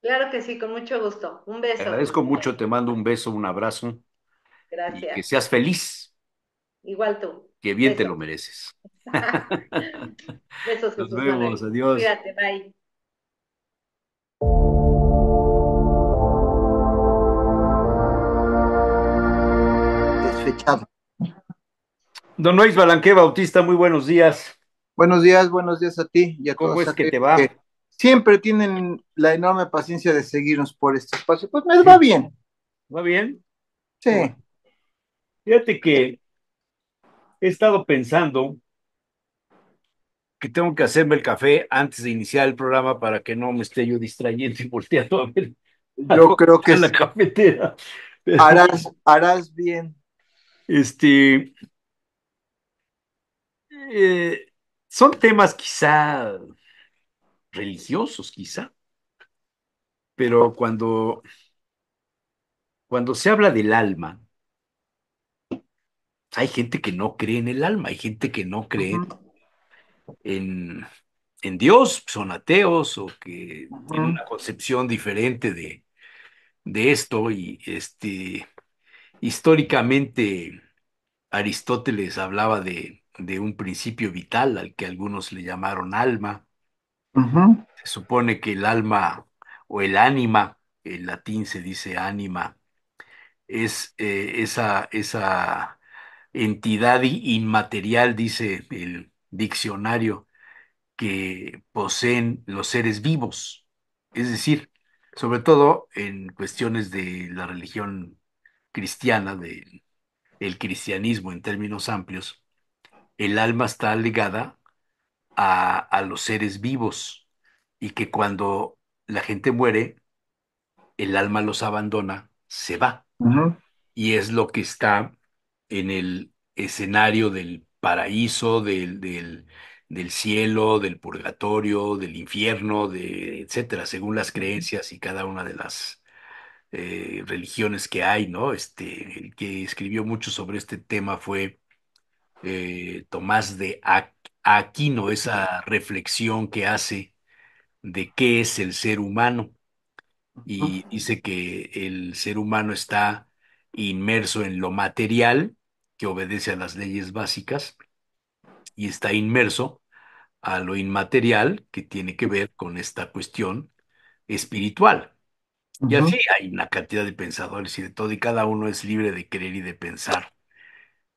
Claro que sí, con mucho gusto. Un beso. Te agradezco mucho, te mando un beso, un abrazo. Gracias. que seas feliz. Igual tú. Que bien te lo mereces. Besos. Nos vemos, adiós. Cuídate, bye. Desfechado. Don Luis Balanque, Bautista, muy buenos días. Buenos días, buenos días a ti y a ¿Cómo todos. es que te va? siempre tienen la enorme paciencia de seguirnos por este espacio. Pues me va bien. ¿Va bien? Sí. Fíjate que he estado pensando que tengo que hacerme el café antes de iniciar el programa para que no me esté yo distrayendo y volteando a ver. Yo creo que en la cafetera. Harás, harás bien. Este. Eh, son temas quizá religiosos quizá, pero cuando, cuando se habla del alma, hay gente que no cree en el alma, hay gente que no cree en, en, Dios, son ateos o que tienen una concepción diferente de, de esto y este, históricamente Aristóteles hablaba de, de un principio vital al que algunos le llamaron alma. Se supone que el alma o el ánima, en latín se dice ánima, es eh, esa, esa entidad inmaterial, dice el diccionario, que poseen los seres vivos. Es decir, sobre todo en cuestiones de la religión cristiana, del cristianismo en términos amplios, el alma está ligada a, los seres vivos y que cuando la gente muere, el alma los abandona, se va. Y es lo que está en el escenario del paraíso, del, del, cielo, del purgatorio, del infierno, de, etcétera, según las creencias y cada una de las eh, religiones que hay, ¿no? Este, el que escribió mucho sobre este tema fue eh, Tomás de aquí Aquino esa reflexión que hace de qué es el ser humano y dice que el ser humano está inmerso en lo material que obedece a las leyes básicas y está inmerso a lo inmaterial que tiene que ver con esta cuestión espiritual. Y así hay una cantidad de pensadores y de todo, y cada uno es libre de creer y de pensar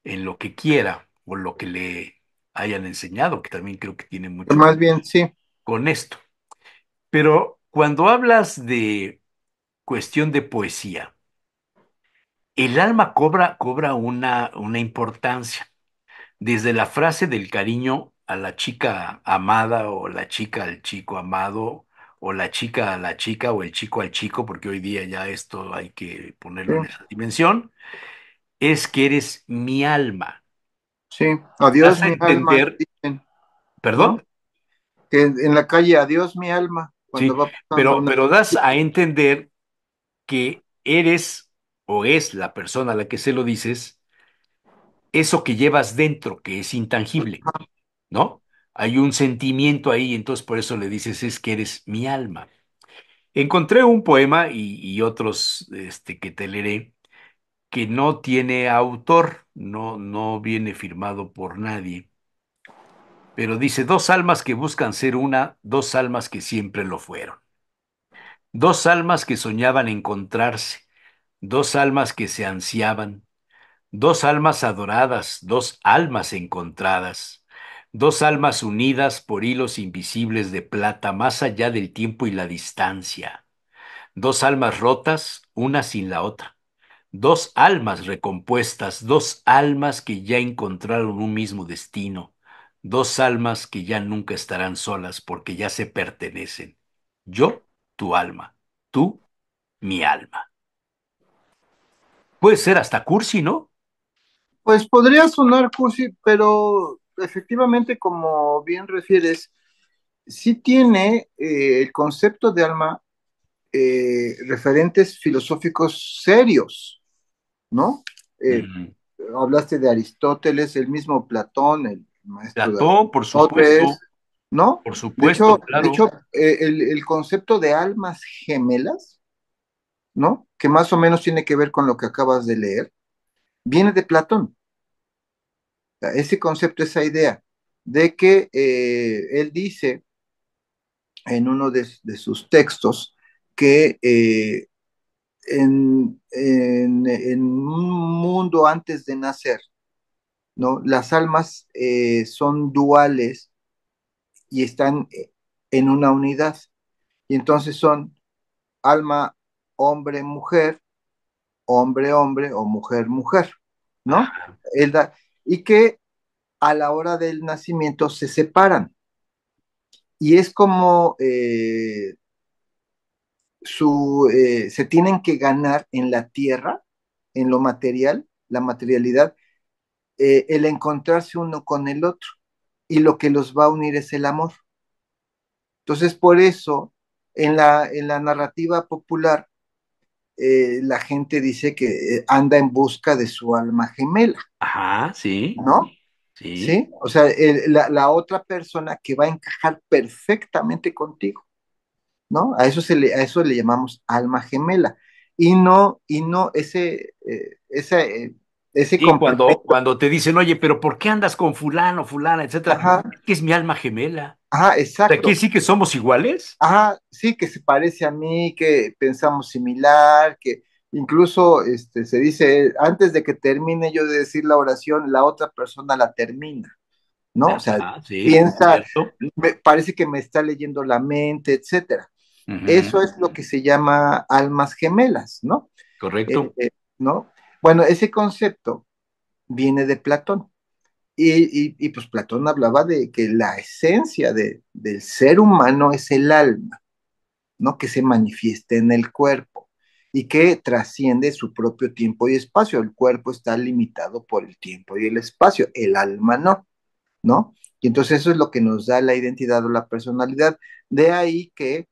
en lo que quiera o lo que le hayan enseñado, que también creo que tiene mucho Más bien, sí. con esto. Pero cuando hablas de cuestión de poesía, el alma cobra, cobra una, una importancia. Desde la frase del cariño a la chica amada o la chica al chico amado o la chica a la chica o el chico al chico, porque hoy día ya esto hay que ponerlo en esa dimensión, es que eres mi alma. Sí, adiós mi alma. ¿Perdón? en la calle, adiós mi alma. pero, pero das a entender que eres o es la persona a la que se lo dices eso que llevas dentro, que es intangible, ¿no? Hay un sentimiento ahí, entonces por eso le dices es que eres mi alma. Encontré un poema y, otros este, que te leeré que no tiene autor, no, no viene firmado por nadie. Pero dice, dos almas que buscan ser una, dos almas que siempre lo fueron. Dos almas que soñaban encontrarse, dos almas que se ansiaban, dos almas adoradas, dos almas encontradas, dos almas unidas por hilos invisibles de plata más allá del tiempo y la distancia, dos almas rotas, una sin la otra, dos almas recompuestas, dos almas que ya encontraron un mismo destino, dos almas que ya nunca estarán solas porque ya se pertenecen. Yo, tu alma, tú, mi alma. Puede ser hasta cursi, ¿no? Pues podría sonar cursi, pero efectivamente, como bien refieres, sí tiene eh, el concepto de alma eh, referentes filosóficos serios. ¿no? Eh, mm. Hablaste de Aristóteles, el mismo Platón, el maestro. Platón, por supuesto. ¿No? Por supuesto. De hecho, eh, el, concepto de almas gemelas, ¿no? Que más o menos tiene que ver con lo que acabas de leer, viene de Platón. ese concepto, esa idea de que eh, él dice en uno de, sus textos que en, un mundo antes de nacer, ¿no? Las almas eh, son duales y están eh, en una unidad. Y entonces son alma, hombre, mujer, hombre, hombre o mujer, mujer, ¿no? y que a la hora del nacimiento se separan. Y es como eh, eh, se tienen que ganar en la tierra, en lo material, la materialidad, eh, el encontrarse uno con el otro. Y lo que los va a unir es el amor. Entonces, por eso, en la, en la narrativa popular, eh, la gente dice que anda en busca de su alma gemela. Ajá, sí. ¿No? Sí. O sea, la otra persona que va a encajar perfectamente contigo. ¿no? A eso, se le, a eso le llamamos alma gemela. Y no, y no ese, eh, eh, ese, ese cuando, cuando te dicen, oye, pero ¿por qué andas con fulano, fulana, etcétera? Que es mi alma gemela. Ajá, exacto. ¿Aquí sí que somos iguales? Ajá, sí, que se parece a mí, que pensamos similar, que incluso este, se dice, antes de que termine yo de decir la oración, la otra persona la termina. ¿no? o sea, piensa, me, parece que me está leyendo la mente, etcétera. Eso es lo que se llama almas gemelas, ¿no? Correcto. Eh, eh, ¿No? Bueno, ese concepto viene de Platón. Y, pues Platón hablaba de que la esencia de, del ser humano es el alma, ¿no? Que se manifiesta en el cuerpo y que trasciende su propio tiempo y espacio. El cuerpo está limitado por el tiempo y el espacio, el alma no, ¿no? Y entonces eso es lo que nos da la identidad o la personalidad. De ahí que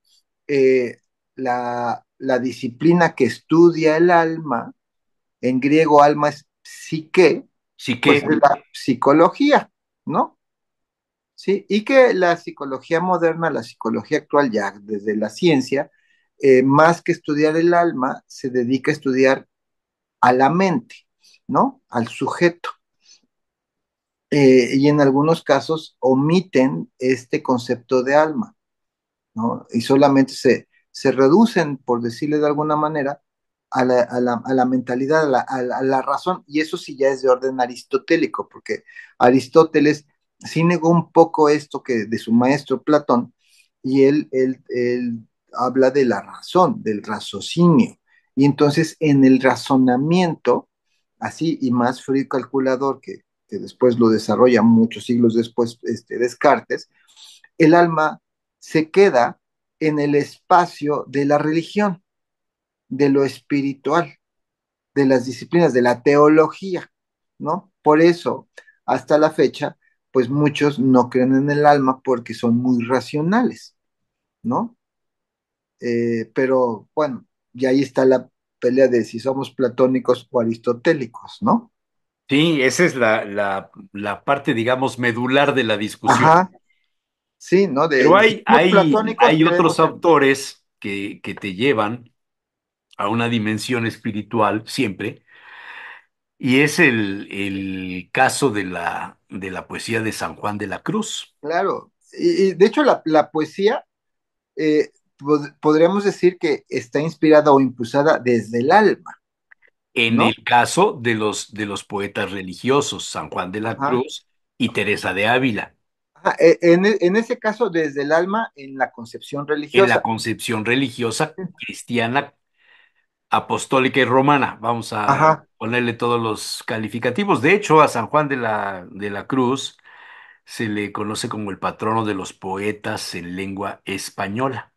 eh, la, disciplina que estudia el alma, en griego alma es psique, psique. es pues, la psicología, ¿no? Sí, y que la psicología moderna, la psicología actual ya desde la ciencia, eh, más que estudiar el alma, se dedica a estudiar a la mente, ¿no? Al sujeto. Eh, y en algunos casos omiten este concepto de alma. Y solamente se, se reducen, por decirle de alguna manera, a la, mentalidad, a la, razón, y eso sí ya es de orden aristotélico, porque Aristóteles sí negó un poco esto que de su maestro Platón, y él, habla de la razón, del raciocinio. Y entonces en el razonamiento, así y más frío calculador que, que después lo desarrolla muchos siglos después este, Descartes, el alma se queda en el espacio de la religión, de lo espiritual, de las disciplinas, de la teología, ¿no? Por eso, hasta la fecha, pues muchos no creen en el alma porque son muy racionales, ¿no? Eh, pero bueno, y ahí está la pelea de si somos platónicos o aristotélicos, ¿no? Sí, esa es la, la parte, digamos, medular de la discusión. Sí, ¿no? De, Pero hay, otros autores que, te llevan a una dimensión espiritual siempre, y es el, caso de la, de la poesía de San Juan de la Cruz. Claro, y, de hecho la, poesía eh, podríamos decir que está inspirada o impulsada desde el alma. En el caso de los, de los poetas religiosos, San Juan de la Cruz y Teresa de Ávila. Ah, eh, e, en, ese caso, desde el alma, en la concepción religiosa. En la concepción religiosa cristiana, apostólica y romana. Vamos a ponerle todos los calificativos. De hecho, a San Juan de la, de la Cruz se le conoce como el patrono de los poetas en lengua española.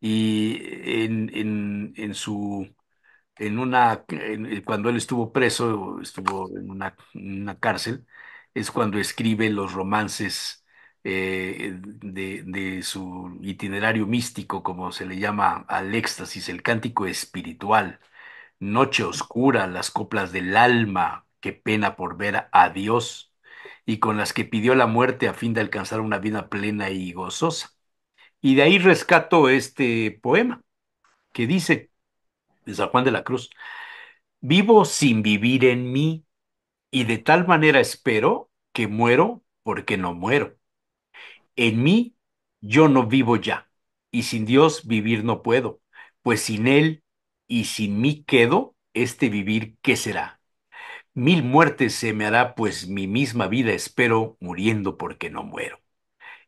Y en, su en una, cuando él estuvo preso, estuvo en una cárcel, es cuando escribe los romances eh, de, de, su itinerario místico, como se le llama al éxtasis, el cántico espiritual, Noche Oscura, las coplas del alma, que pena por ver a Dios, y con las que pidió la muerte a fin de alcanzar una vida plena y gozosa. Y de ahí rescato este poema, que dice, de San Juan de la Cruz, Vivo sin vivir en mí, y de tal manera espero que muero porque no muero. En mí yo no vivo ya, y sin Dios vivir no puedo, pues sin Él y sin mí quedo, este vivir, ¿qué será? Mil muertes se me hará, pues mi misma vida espero, muriendo porque no muero.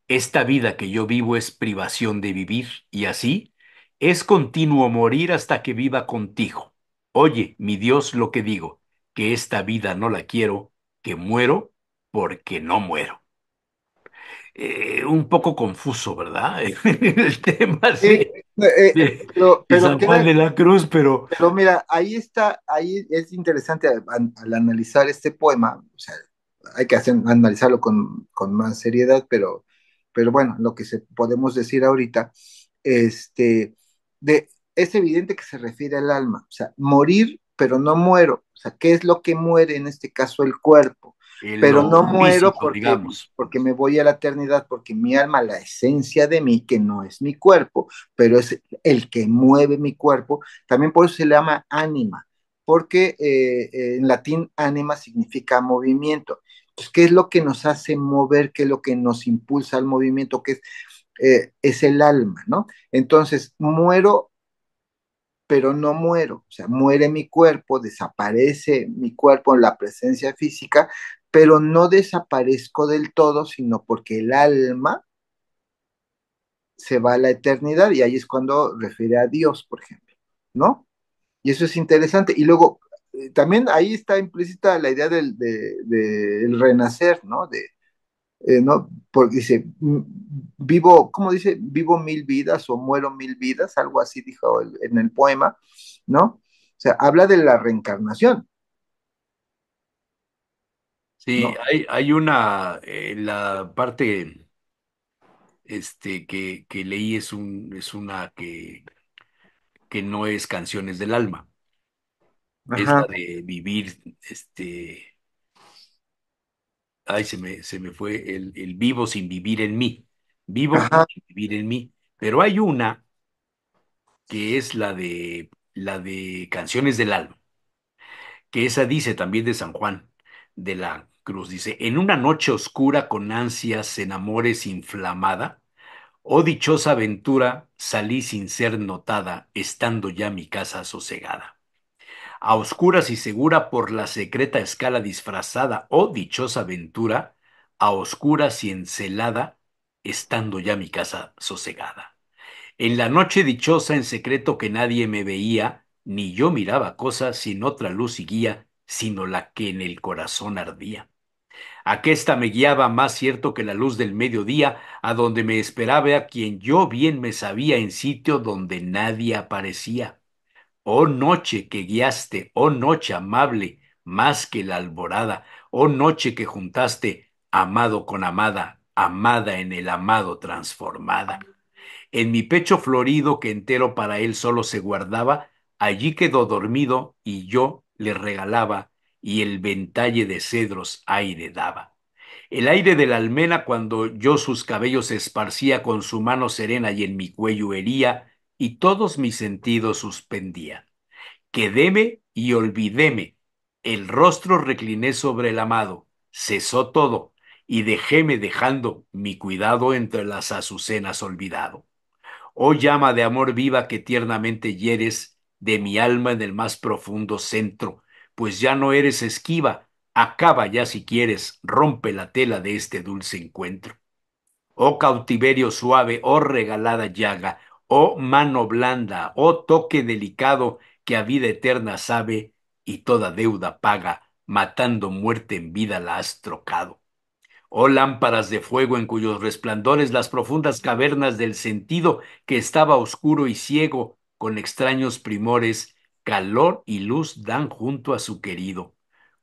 Esta vida que yo vivo es privación de vivir, y así es continuo morir hasta que viva contigo. Oye, mi Dios, lo que digo, que esta vida no la quiero, que muero porque no muero. Eh, un poco confuso, ¿verdad? el tema de, eh, eh, San Juan de la Cruz, pero... Pero mira, ahí está, ahí es interesante al, analizar este poema, o sea, hay que hacer, analizarlo con, con, más seriedad, pero, pero bueno, lo que se, podemos decir ahorita, este, es evidente que se refiere al alma, o sea, morir, pero no muero, o sea, ¿qué es lo que muere? En este caso, el cuerpo. Pero no muero porque, porque me voy a la eternidad, porque mi alma, la esencia de mí, que no es mi cuerpo, pero es el que mueve mi cuerpo, también por eso se le llama ánima, porque eh, eh, en latín ánima significa movimiento. Entonces, ¿qué es lo que nos hace mover? ¿Qué es lo que nos impulsa al movimiento? ¿Qué es, eh, es el alma, ¿no? Entonces, muero pero no muero, o sea, muere mi cuerpo, desaparece mi cuerpo en la presencia física, pero no desaparezco del todo, sino porque el alma se va a la eternidad y ahí es cuando refiere a Dios, por ejemplo, ¿no? Y eso es interesante. Y luego, eh, también ahí está implícita la idea del renacer, ¿no? De, eh, ¿no? Porque dice, vivo, ¿cómo dice? Vivo mil vidas o muero mil vidas, algo así dijo en el poema, ¿no? O sea, habla de la reencarnación. Sí, hay, una, eh, la parte este, que, leí es, un, es una que, que no es Canciones del Alma. Es la de vivir, este, ay, se me, fue el, vivo sin vivir en mí, vivo sin vivir en mí, pero hay una que es la de, la de Canciones del Alma, que esa dice también de San Juan, de la Cruz, dice, en una noche oscura con ansias enamores inflamada, oh dichosa aventura, salí sin ser notada, estando ya mi casa sosegada a oscuras y segura por la secreta escala disfrazada o oh, dichosa aventura, a oscuras y encelada, estando ya mi casa sosegada. En la noche dichosa, en secreto que nadie me veía, ni yo miraba cosa sin otra luz y guía, sino la que en el corazón ardía. Aquesta me guiaba más cierto que la luz del mediodía, a donde me esperaba a quien yo bien me sabía en sitio donde nadie aparecía. Oh noche que guiaste, oh noche amable, más que la alborada, oh noche que juntaste, amado con amada, amada en el amado transformada. En mi pecho florido que entero para él solo se guardaba, allí quedó dormido y yo le regalaba y el ventalle de cedros aire daba. El aire de la almena cuando yo sus cabellos esparcía con su mano serena y en mi cuello hería, y todos mis sentidos suspendía. Quedéme y olvidéme. El rostro recliné sobre el amado. Cesó todo y dejéme dejando mi cuidado entre las azucenas olvidado. Oh llama de amor viva que tiernamente hieres de mi alma en el más profundo centro, pues ya no eres esquiva, acaba ya si quieres, rompe la tela de este dulce encuentro. Oh cautiverio suave, oh regalada llaga, oh mano blanda, oh toque delicado que a vida eterna sabe y toda deuda paga, matando muerte en vida la has trocado. Oh lámparas de fuego en cuyos resplandores las profundas cavernas del sentido que estaba oscuro y ciego, con extraños primores, calor y luz dan junto a su querido.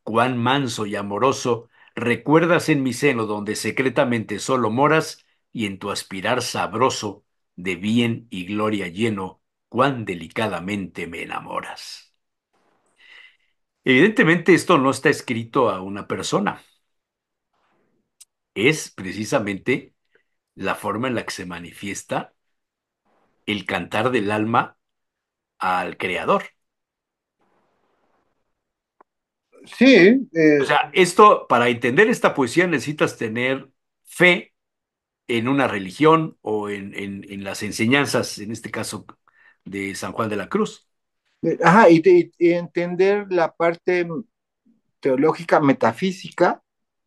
Cuán manso y amoroso, recuerdas en mi seno donde secretamente solo moras y en tu aspirar sabroso de bien y gloria lleno, cuán delicadamente me enamoras. Evidentemente esto no está escrito a una persona. Es precisamente la forma en la que se manifiesta el cantar del alma al creador. Sí. Eh. O sea, esto, para entender esta poesía necesitas tener fe en una religión o en, las enseñanzas, en este caso de San Juan de la Cruz. Eh, ajá, y, entender la parte teológica, metafísica.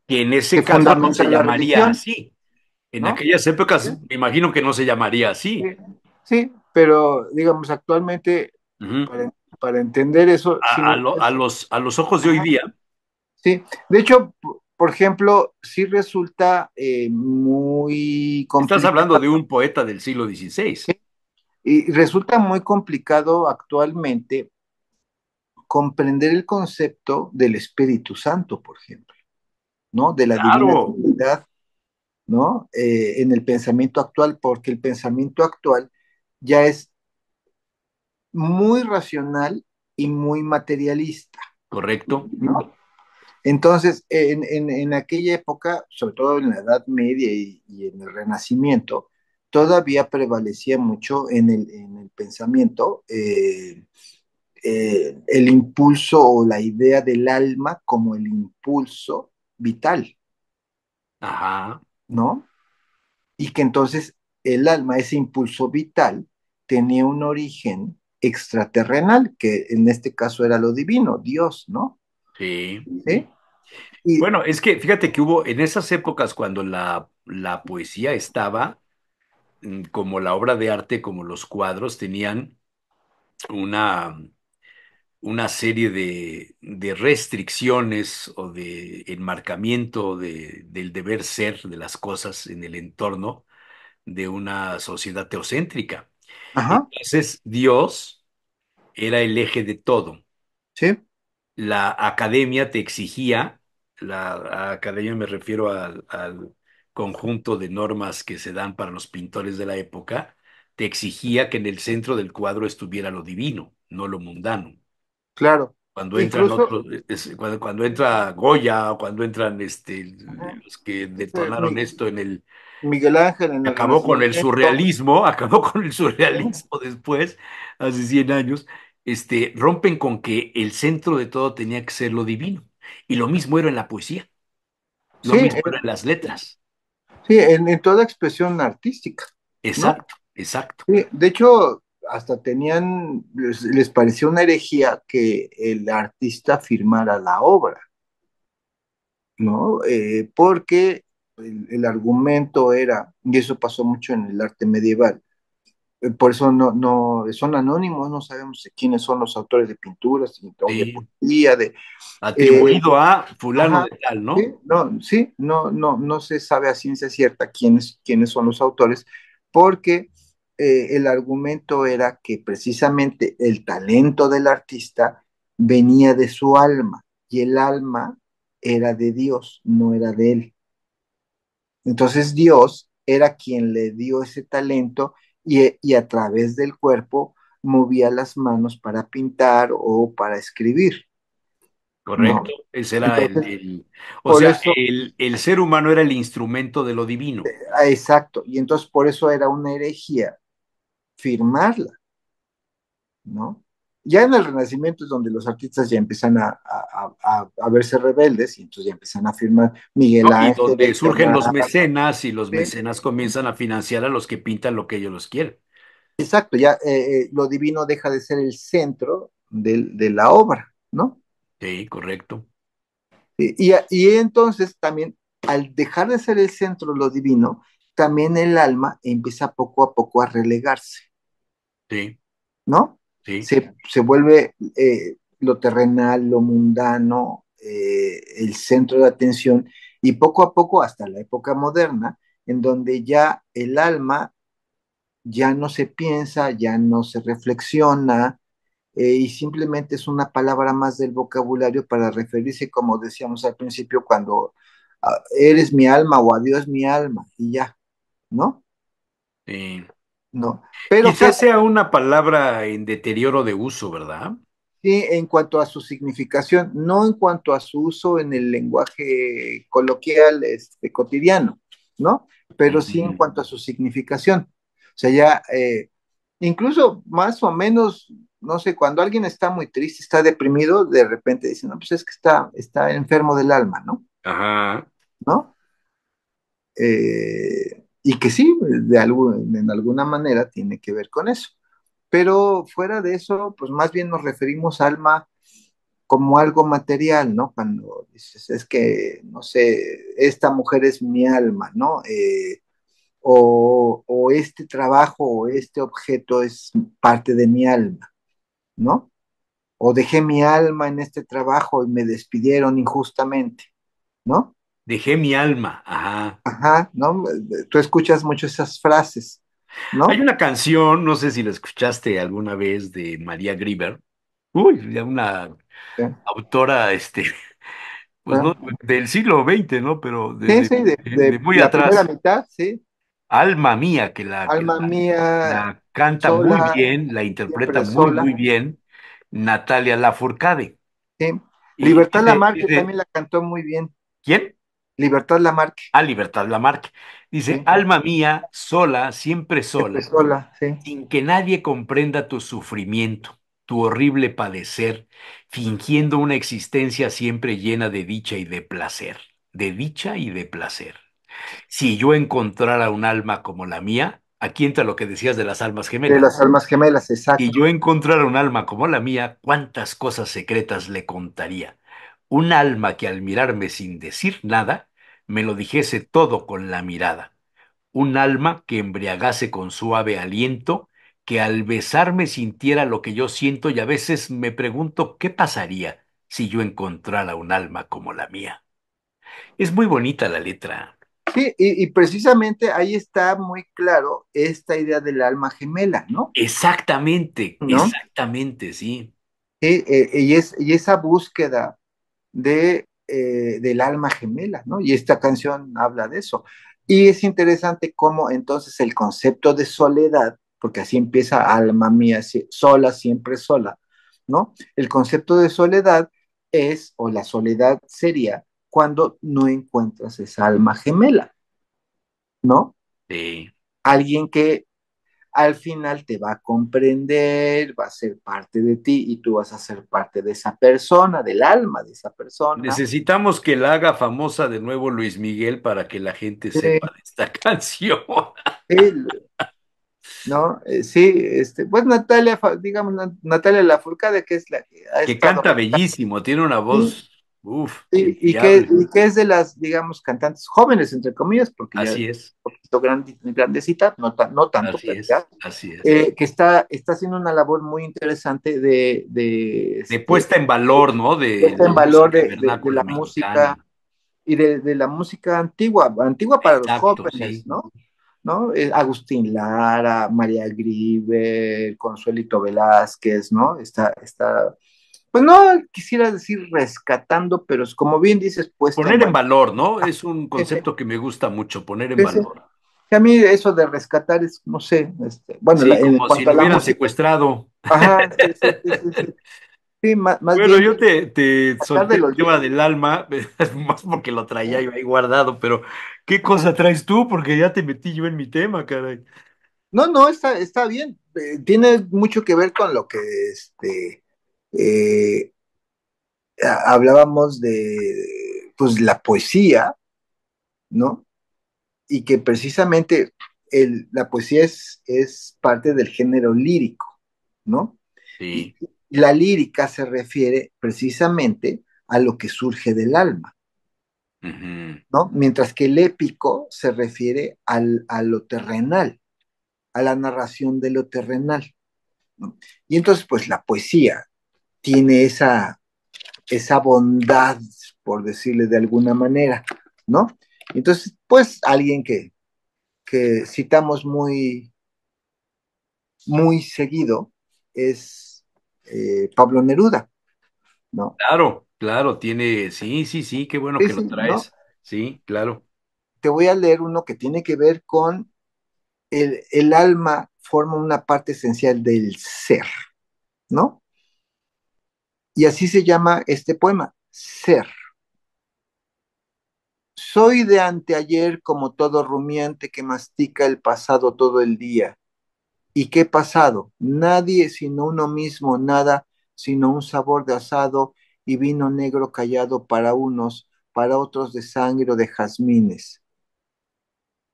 Que en ese caso no se llamaría así. En aquellas épocas me imagino que no se llamaría así. Sí, pero digamos actualmente, para, entender eso... A, los, a los ojos de hoy día. Sí, de hecho, por ejemplo, sí resulta eh, muy complicado. Estás hablando de un poeta del siglo XVI. Y resulta muy complicado actualmente comprender el concepto del Espíritu Santo, por ejemplo, ¿no? De la divinidad, ¿no? Eh, en el pensamiento actual, porque el pensamiento actual ya es muy racional y muy materialista. Correcto. Entonces, en, aquella época, sobre todo en la Edad Media y, en el Renacimiento, todavía prevalecía mucho en el, pensamiento eh, eh, el impulso o la idea del alma como el impulso vital. Ajá. ¿No? Y que entonces el alma, ese impulso vital, tenía un origen extraterrenal, que en este caso era lo divino, Dios, ¿no? Sí. bueno, es que fíjate que hubo en esas épocas cuando la, la poesía estaba, mm, como la obra de arte, como los cuadros, tenían una, una serie de, restricciones o de enmarcamiento del deber ser de las cosas en el entorno de una sociedad teocéntrica. Entonces, Dios era el eje de todo. Sí la academia te exigía, la, academia me refiero al, conjunto de normas que se dan para los pintores de la época, te exigía que en el centro del cuadro estuviera lo divino, no lo mundano. Claro. Cuando entran cuando, entra Goya, cuando entran este, los que detonaron esto en el... Miguel Ángel en Acabó con el surrealismo, acabó con el surrealismo después, hace 100 años este, rompen con que el centro de todo tenía que ser lo divino. Y lo mismo era en la poesía, lo mismo eh, era en las letras. Sí, en, toda expresión artística. Exacto, exacto. de hecho, hasta tenían, les, pareció una herejía que el artista firmara la obra, ¿no? Eh, porque el, argumento era, y eso pasó mucho en el arte medieval, eh, por eso no, no, son anónimos, no sabemos quiénes son los autores de pinturas, de poesía, de... Atribuido eh, a fulano de tal, ¿no? ¿sí? No, sí, no, no, no se sabe a ciencia cierta quiénes, quiénes son los autores, porque eh, el argumento era que precisamente el talento del artista venía de su alma, y el alma era de Dios, no era de él. Entonces Dios era quien le dio ese talento, y, a través del cuerpo movía las manos para pintar o para escribir. Correcto, ese era el, O sea, el, ser humano era el instrumento de lo divino. Eh, exacto, y entonces por eso era una herejía firmarla, ¿no? ya en el Renacimiento es donde los artistas ya empiezan a, verse rebeldes y entonces ya empiezan a firmar Miguel Ángel. Y donde surgen los mecenas y los mecenas comienzan a financiar a los que pintan lo que ellos los quieren. Exacto, ya eh, eh, lo divino deja de ser el centro de, la obra, ¿no? Sí, correcto. Y, y entonces también, al dejar de ser el centro lo divino, también el alma empieza poco a poco a relegarse. Sí. ¿No? se, vuelve eh, lo terrenal, lo mundano, eh, el centro de atención y poco a poco hasta la época moderna, en donde ya el alma ya no se piensa, ya no se reflexiona eh, y simplemente es una palabra más del vocabulario para referirse, como decíamos al principio, cuando ah, eres mi alma o adiós mi alma y ya, ¿no? Sí. No. Pero Quizás sea una palabra en deterioro de uso, ¿verdad? Sí, en cuanto a su significación, no en cuanto a su uso en el lenguaje coloquial este, cotidiano, ¿no? Pero sí en cuanto a su significación. O sea, ya, eh, incluso más o menos, no sé, cuando alguien está muy triste, está deprimido, de repente dice, no, pues es que está, está enfermo del alma, ¿no? Ajá. ¿No? Eh, y que sí, de, algo, en alguna manera tiene que ver con eso. Pero fuera de eso, pues más bien nos referimos alma como algo material, ¿no? Cuando dices, es que, no sé, esta mujer es mi alma, ¿no? Eh, o, este trabajo o este objeto es parte de mi alma, ¿no? O dejé mi alma en este trabajo y me despidieron injustamente, ¿no? Dejé mi alma, ajá. Ajá, ¿no? Tú escuchas mucho esas frases, ¿no? Hay una canción, no sé si la escuchaste alguna vez, de María Grieber. Uy, de una autora, este, pues ah. del siglo XX, ¿no? Pero de, de, muy atrás. mitad, sí. Alma mía, que la, mía, canta muy bien, la interpreta muy, muy bien Natalia Lafourcade. Sí. Libertad Libertad que también la cantó muy bien. ¿Quién? Libertad Lamarque. Ah, Libertad Lamarque. Dice, alma mía, sola, siempre sola. Siempre sola, sí. Sin que nadie comprenda tu sufrimiento, tu horrible padecer, fingiendo una existencia siempre llena de dicha y de placer. De dicha y de placer. Si yo encontrara un alma como la mía, aquí entra lo que decías de las almas gemelas. De las almas gemelas, exacto. Si yo encontrara un alma como la mía, ¿cuántas cosas secretas le contaría? un alma que al mirarme sin decir nada, me lo dijese todo con la mirada, un alma que embriagase con suave aliento, que al besarme sintiera lo que yo siento y a veces me pregunto qué pasaría si yo encontrara un alma como la mía. Es muy bonita la letra. Sí, y, precisamente ahí está muy claro esta idea del alma gemela, ¿no? Exactamente, exactamente, sí. Eh, y, y esa búsqueda de, eh, del alma gemela, ¿no? Y esta canción habla de eso. Y es interesante cómo entonces el concepto de soledad, porque así empieza alma mía, sola, siempre sola, ¿no? El concepto de soledad es, o la soledad sería, cuando no encuentras esa alma gemela, ¿no? Sí. Alguien que al final te va a comprender, va a ser parte de ti y tú vas a ser parte de esa persona, del alma de esa persona. Necesitamos que la haga famosa de nuevo Luis Miguel para que la gente sepa de esta canción. Sí, ¿no? Eh, sí, este, pues Natalia, digamos, Natalia Lafourcade, que es la que... canta bellísimo, tiene una voz y, que, es de las, digamos, cantantes jóvenes, entre comillas, porque así es. un poquito grandecita, no, no tanto, eh, que está, está haciendo una labor muy interesante de... De, este, puesta en valor, ¿no? De, puesta en valor de, la música y de, la música antigua, antigua para los jóvenes, ¿no? ¿no? Eh, Agustín Lara, María Gribe, Consuelito Velázquez, ¿no? Está, está pues no quisiera decir rescatando, pero es como bien dices, pues... Poner en valor, ¿no? Ah, es un concepto que me gusta mucho, poner en valor. Que a mí eso de rescatar es, no sé, este, bueno, sí, como si lo hubieran secuestrado. Ajá, sí, sí, sí más, más bueno, yo te, te solté del alma, más porque lo traía yo ahí guardado, pero ¿qué cosa traes tú? Porque ya te metí yo en mi tema, caray. No, no, está, está bien. Eh, tiene mucho que ver con lo que este, eh, hablábamos de pues, la poesía, ¿no? Y que precisamente la poesía es, parte del género lírico, ¿no? Sí. La lírica se refiere precisamente a lo que surge del alma, ¿no? Mientras que el épico se refiere a lo terrenal, a la narración de lo terrenal. Y entonces, pues la poesía, tiene esa, esa bondad, por decirle de alguna manera, ¿no? Entonces, pues alguien que, citamos muy, muy seguido es eh, Pablo Neruda, ¿no? Claro, claro, tiene, sí, sí, sí, qué bueno que lo traes, sí, claro. Te voy a leer uno que tiene que ver con el, el alma forma una parte esencial del ser, ¿no? Y así se llama este poema, Ser. Soy de anteayer como todo rumiante que mastica el pasado todo el día. ¿Y qué pasado? Nadie sino uno mismo, nada sino un sabor de asado y vino negro callado para unos, para otros de sangre o de jazmines.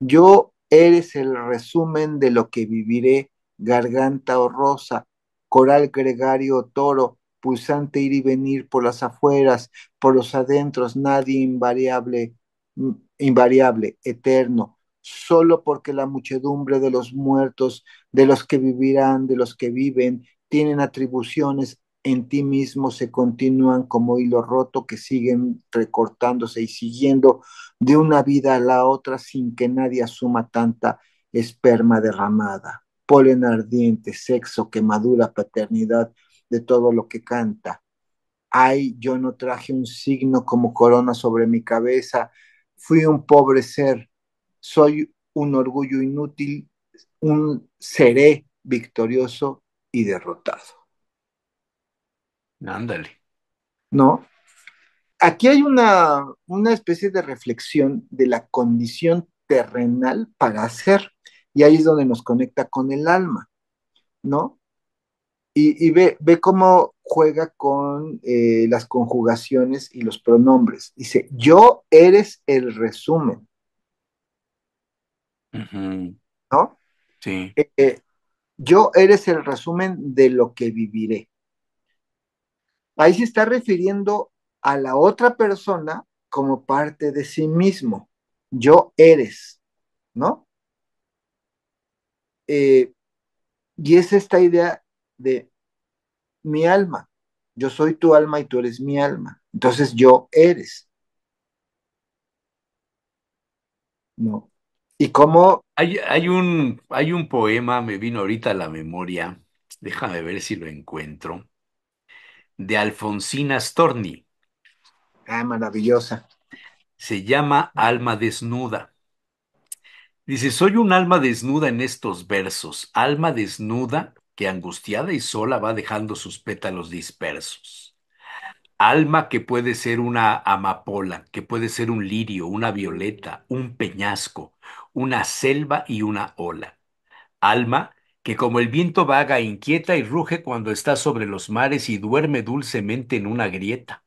Yo eres el resumen de lo que viviré, garganta o rosa, coral gregario o toro, pulsante ir y venir por las afueras, por los adentros, nadie invariable, mm, invariable, eterno, solo porque la muchedumbre de los muertos, de los que vivirán, de los que viven, tienen atribuciones en ti mismo, se continúan como hilo roto que siguen recortándose y siguiendo de una vida a la otra sin que nadie asuma tanta esperma derramada, polen ardiente, sexo, quemadura, paternidad, de todo lo que canta. Ay, yo no traje un signo como corona sobre mi cabeza, fui un pobre ser, soy un orgullo inútil, un seré victorioso y derrotado. Ándale. ¿No? Aquí hay una, una especie de reflexión de la condición terrenal para ser, y ahí es donde nos conecta con el alma, ¿no? Y, ve, cómo juega con eh, las conjugaciones y los pronombres. Dice, yo eres el resumen. ¿No? Sí. Eh, eh, yo eres el resumen de lo que viviré. Ahí se está refiriendo a la otra persona como parte de sí mismo. Yo eres, ¿no? y es esta idea de mi alma. Yo soy tu alma y tú eres mi alma. Entonces yo eres. No. ¿Y cómo? Hay, un, hay un poema, me vino ahorita a la memoria, déjame ver si lo encuentro, de Alfonsina Storni. Ah, maravillosa. Se llama Alma Desnuda. Dice, soy un alma desnuda en estos versos, alma desnuda que angustiada y sola va dejando sus pétalos dispersos. Alma que puede ser una amapola, que puede ser un lirio, una violeta, un peñasco, una selva y una ola. Alma que como el viento vaga, inquieta y ruge cuando está sobre los mares y duerme dulcemente en una grieta.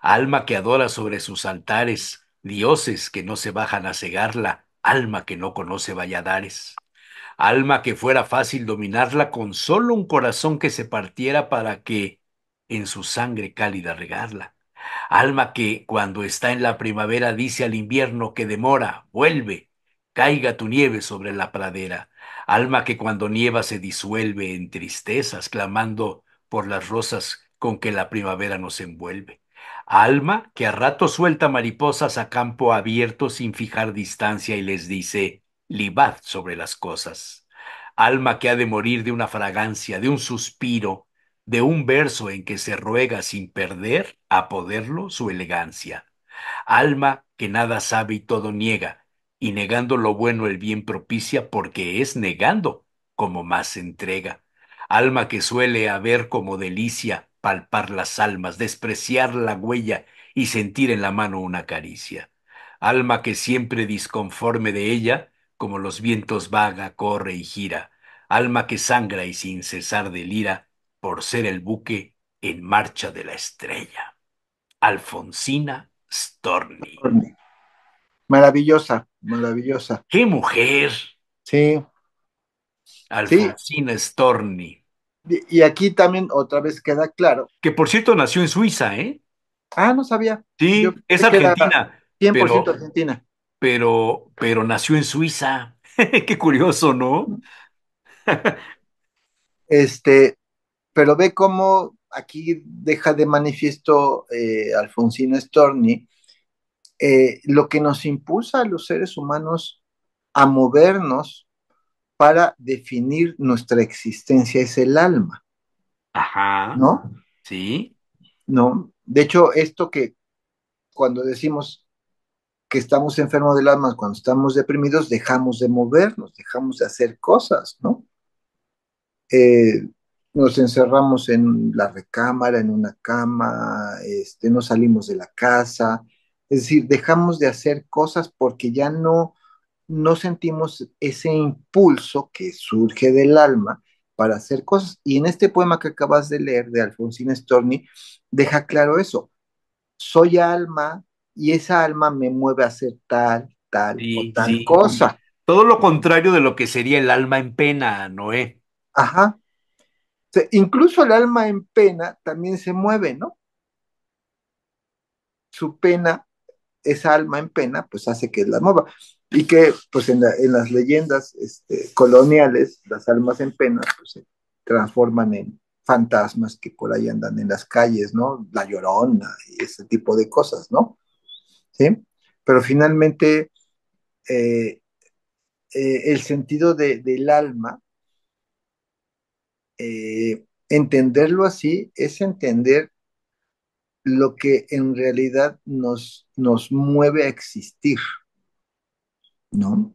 Alma que adora sobre sus altares, dioses que no se bajan a cegarla, alma que no conoce Valladares alma que fuera fácil dominarla con solo un corazón que se partiera para que en su sangre cálida regarla. Alma que cuando está en la primavera dice al invierno que demora, vuelve, caiga tu nieve sobre la pradera. Alma que cuando nieva se disuelve en tristezas, clamando por las rosas con que la primavera nos envuelve. Alma que a rato suelta mariposas a campo abierto sin fijar distancia y les dice, libad sobre las cosas. Alma que ha de morir de una fragancia, de un suspiro, de un verso en que se ruega sin perder a poderlo su elegancia. Alma que nada sabe y todo niega, y negando lo bueno el bien propicia porque es negando como más entrega. Alma que suele haber como delicia palpar las almas, despreciar la huella y sentir en la mano una caricia. Alma que siempre disconforme de ella, como los vientos vaga, corre y gira, alma que sangra y sin cesar delira por ser el buque en marcha de la estrella. Alfonsina Storni. Maravillosa, maravillosa. ¡Qué mujer! Sí. Alfonsina Storni. Y aquí también otra vez queda claro. Que por cierto nació en Suiza, ¿eh? Ah, no sabía. Sí, es argentina. 100% argentina pero, nació en Suiza. Qué curioso, ¿no? este, pero ve cómo aquí deja de manifiesto eh, Alfonsino Storni eh, lo que nos impulsa a los seres humanos a movernos para definir nuestra existencia es el alma. Ajá. ¿No? Sí. No. De hecho, esto que cuando decimos estamos enfermos del alma, cuando estamos deprimidos, dejamos de movernos, dejamos de hacer cosas, ¿no? Eh, nos encerramos en la recámara, en una cama, este, no salimos de la casa, es decir, dejamos de hacer cosas porque ya no, no sentimos ese impulso que surge del alma para hacer cosas. Y en este poema que acabas de leer de Alfonsina Storni, deja claro eso. Soy alma, y esa alma me mueve a hacer tal, tal o tal cosa. Todo lo contrario de lo que sería el alma en pena, Noé. Ajá. incluso el alma en pena también se mueve, ¿no? Su pena, esa alma en pena, pues hace que la mueva. Y que, pues en, en las leyendas este, coloniales, las almas en pena pues, se transforman en, fantasmas que por ahí andan en las calles, ¿no? La llorona y ese tipo de cosas, ¿no? Pero finalmente eh, eh, el sentido del alma, eh, entenderlo así es entender lo que en realidad nos, nos mueve a existir, ¿no?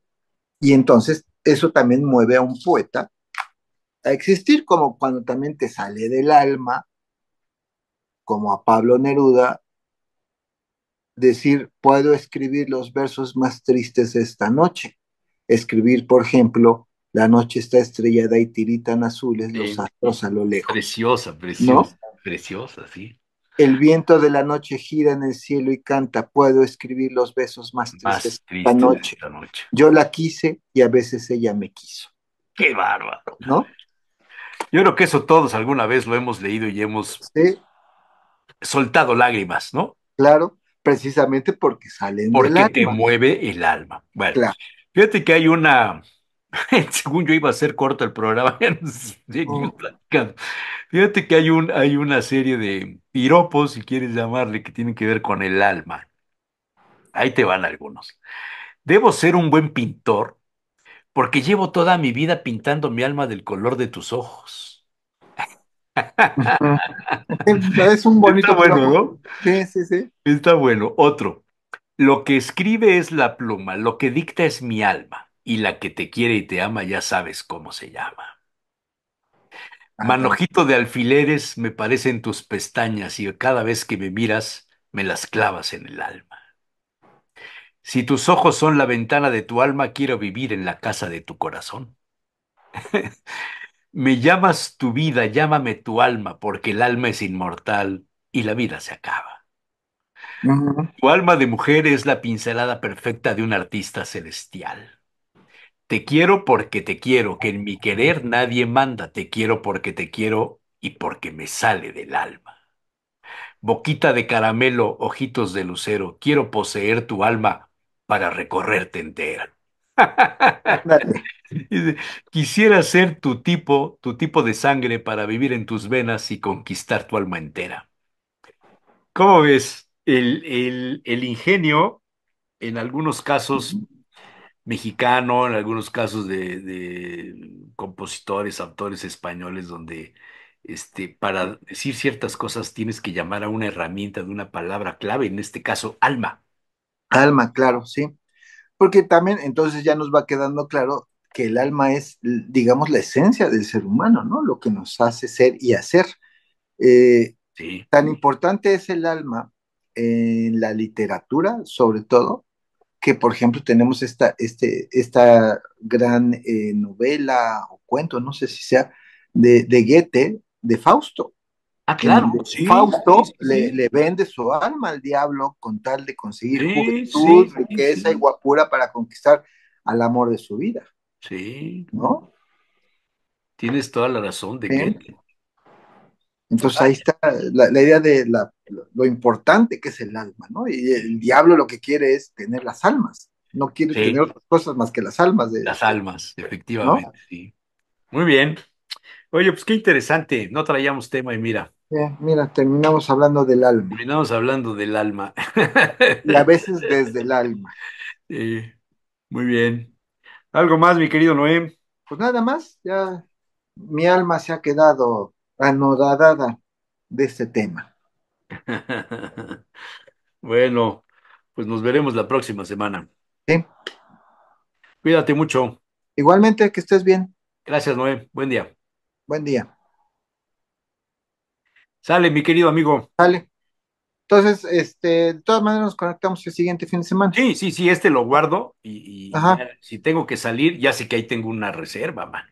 Y entonces eso también mueve a un poeta a existir, como cuando también te sale del alma, como a Pablo Neruda, decir, puedo escribir los versos más tristes de esta noche. Escribir, por ejemplo, la noche está estrellada y tiritan azules los eh, astros a lo lejos. Preciosa, preciosa, preciosa, sí. El viento de la noche gira en el cielo y canta, puedo escribir los besos más tristes esta noche. noche. Yo la quise y a veces ella me quiso. Qué bárbaro. ¿No? Yo creo que eso todos alguna vez lo hemos leído y hemos soltado lágrimas, ¿no? Claro precisamente porque salen porque te mueve el alma. Bueno, fíjate que hay una, según yo iba a ser corto el programa, oh. Fíjate que hay un, hay una serie de piropos, si quieres llamarle, que tienen que ver con el alma. Ahí te van algunos. Debo ser un buen pintor porque llevo toda mi vida pintando mi alma del color de tus ojos es un bonito. bueno, Sí, sí, sí. Está bueno. Otro. Lo que escribe es la pluma, lo que dicta es mi alma, y la que te quiere y te ama ya sabes cómo se llama. Ah, Manojito de alfileres me parecen tus pestañas y cada vez que me miras me las clavas en el alma. Si tus ojos son la ventana de tu alma, quiero vivir en la casa de tu corazón. Me llamas tu vida, llámame tu alma, porque el alma es inmortal y la vida se acaba. Tu alma de mujer es la pincelada perfecta de un artista celestial. Te quiero porque te quiero, que en mi querer nadie manda, te quiero porque te quiero y porque me sale del alma. Boquita de caramelo, ojitos de lucero, quiero poseer tu alma para recorrerte entera. quisiera ser tu tipo, tu tipo de sangre para vivir en tus venas y conquistar tu alma entera. ¿Cómo ves? El, ingenio, en algunos casos mexicano, en algunos casos de, compositores, autores españoles, donde este, para decir ciertas cosas tienes que llamar a una herramienta de una palabra clave, en este caso, alma. Alma, claro, sí. Porque también entonces ya nos va quedando claro que el alma es, digamos, la esencia del ser humano, ¿no? Lo que nos hace ser y hacer. Eh, tan importante es el alma en la literatura, sobre todo, que por ejemplo tenemos esta, este, esta gran eh, novela o cuento, no sé si sea, de, de Goethe, de Fausto. Ah, claro. Fausto Le, le, vende su alma al diablo con tal de conseguir juventud, riqueza y guapura para conquistar al amor de su vida. Sí, ¿no? tienes toda la razón de que... Entonces ahí está la, idea de lo importante que es el alma, ¿no? Y el diablo lo que quiere es tener las almas, no quiere tener otras cosas más que las almas. las almas, efectivamente, sí. Muy bien. Oye, pues qué interesante, no traíamos tema y mira. mira, terminamos hablando del alma. Terminamos hablando del alma. y a veces desde el alma. Sí, muy bien. ¿Algo más, mi querido Noé? Pues nada más, ya mi alma se ha quedado anodadada de este tema. bueno, pues nos veremos la próxima semana. Sí. Cuídate mucho. Igualmente, que estés bien. Gracias, Noé. Buen día. Buen día. Sale, mi querido amigo. Sale. Entonces, este, de todas maneras nos conectamos el siguiente fin de semana. Sí, sí, sí, este lo guardo y, si tengo que salir, ya sé que ahí tengo una reserva, man.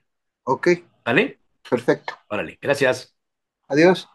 Ok. ¿Vale? Perfecto. Órale, gracias. Adiós.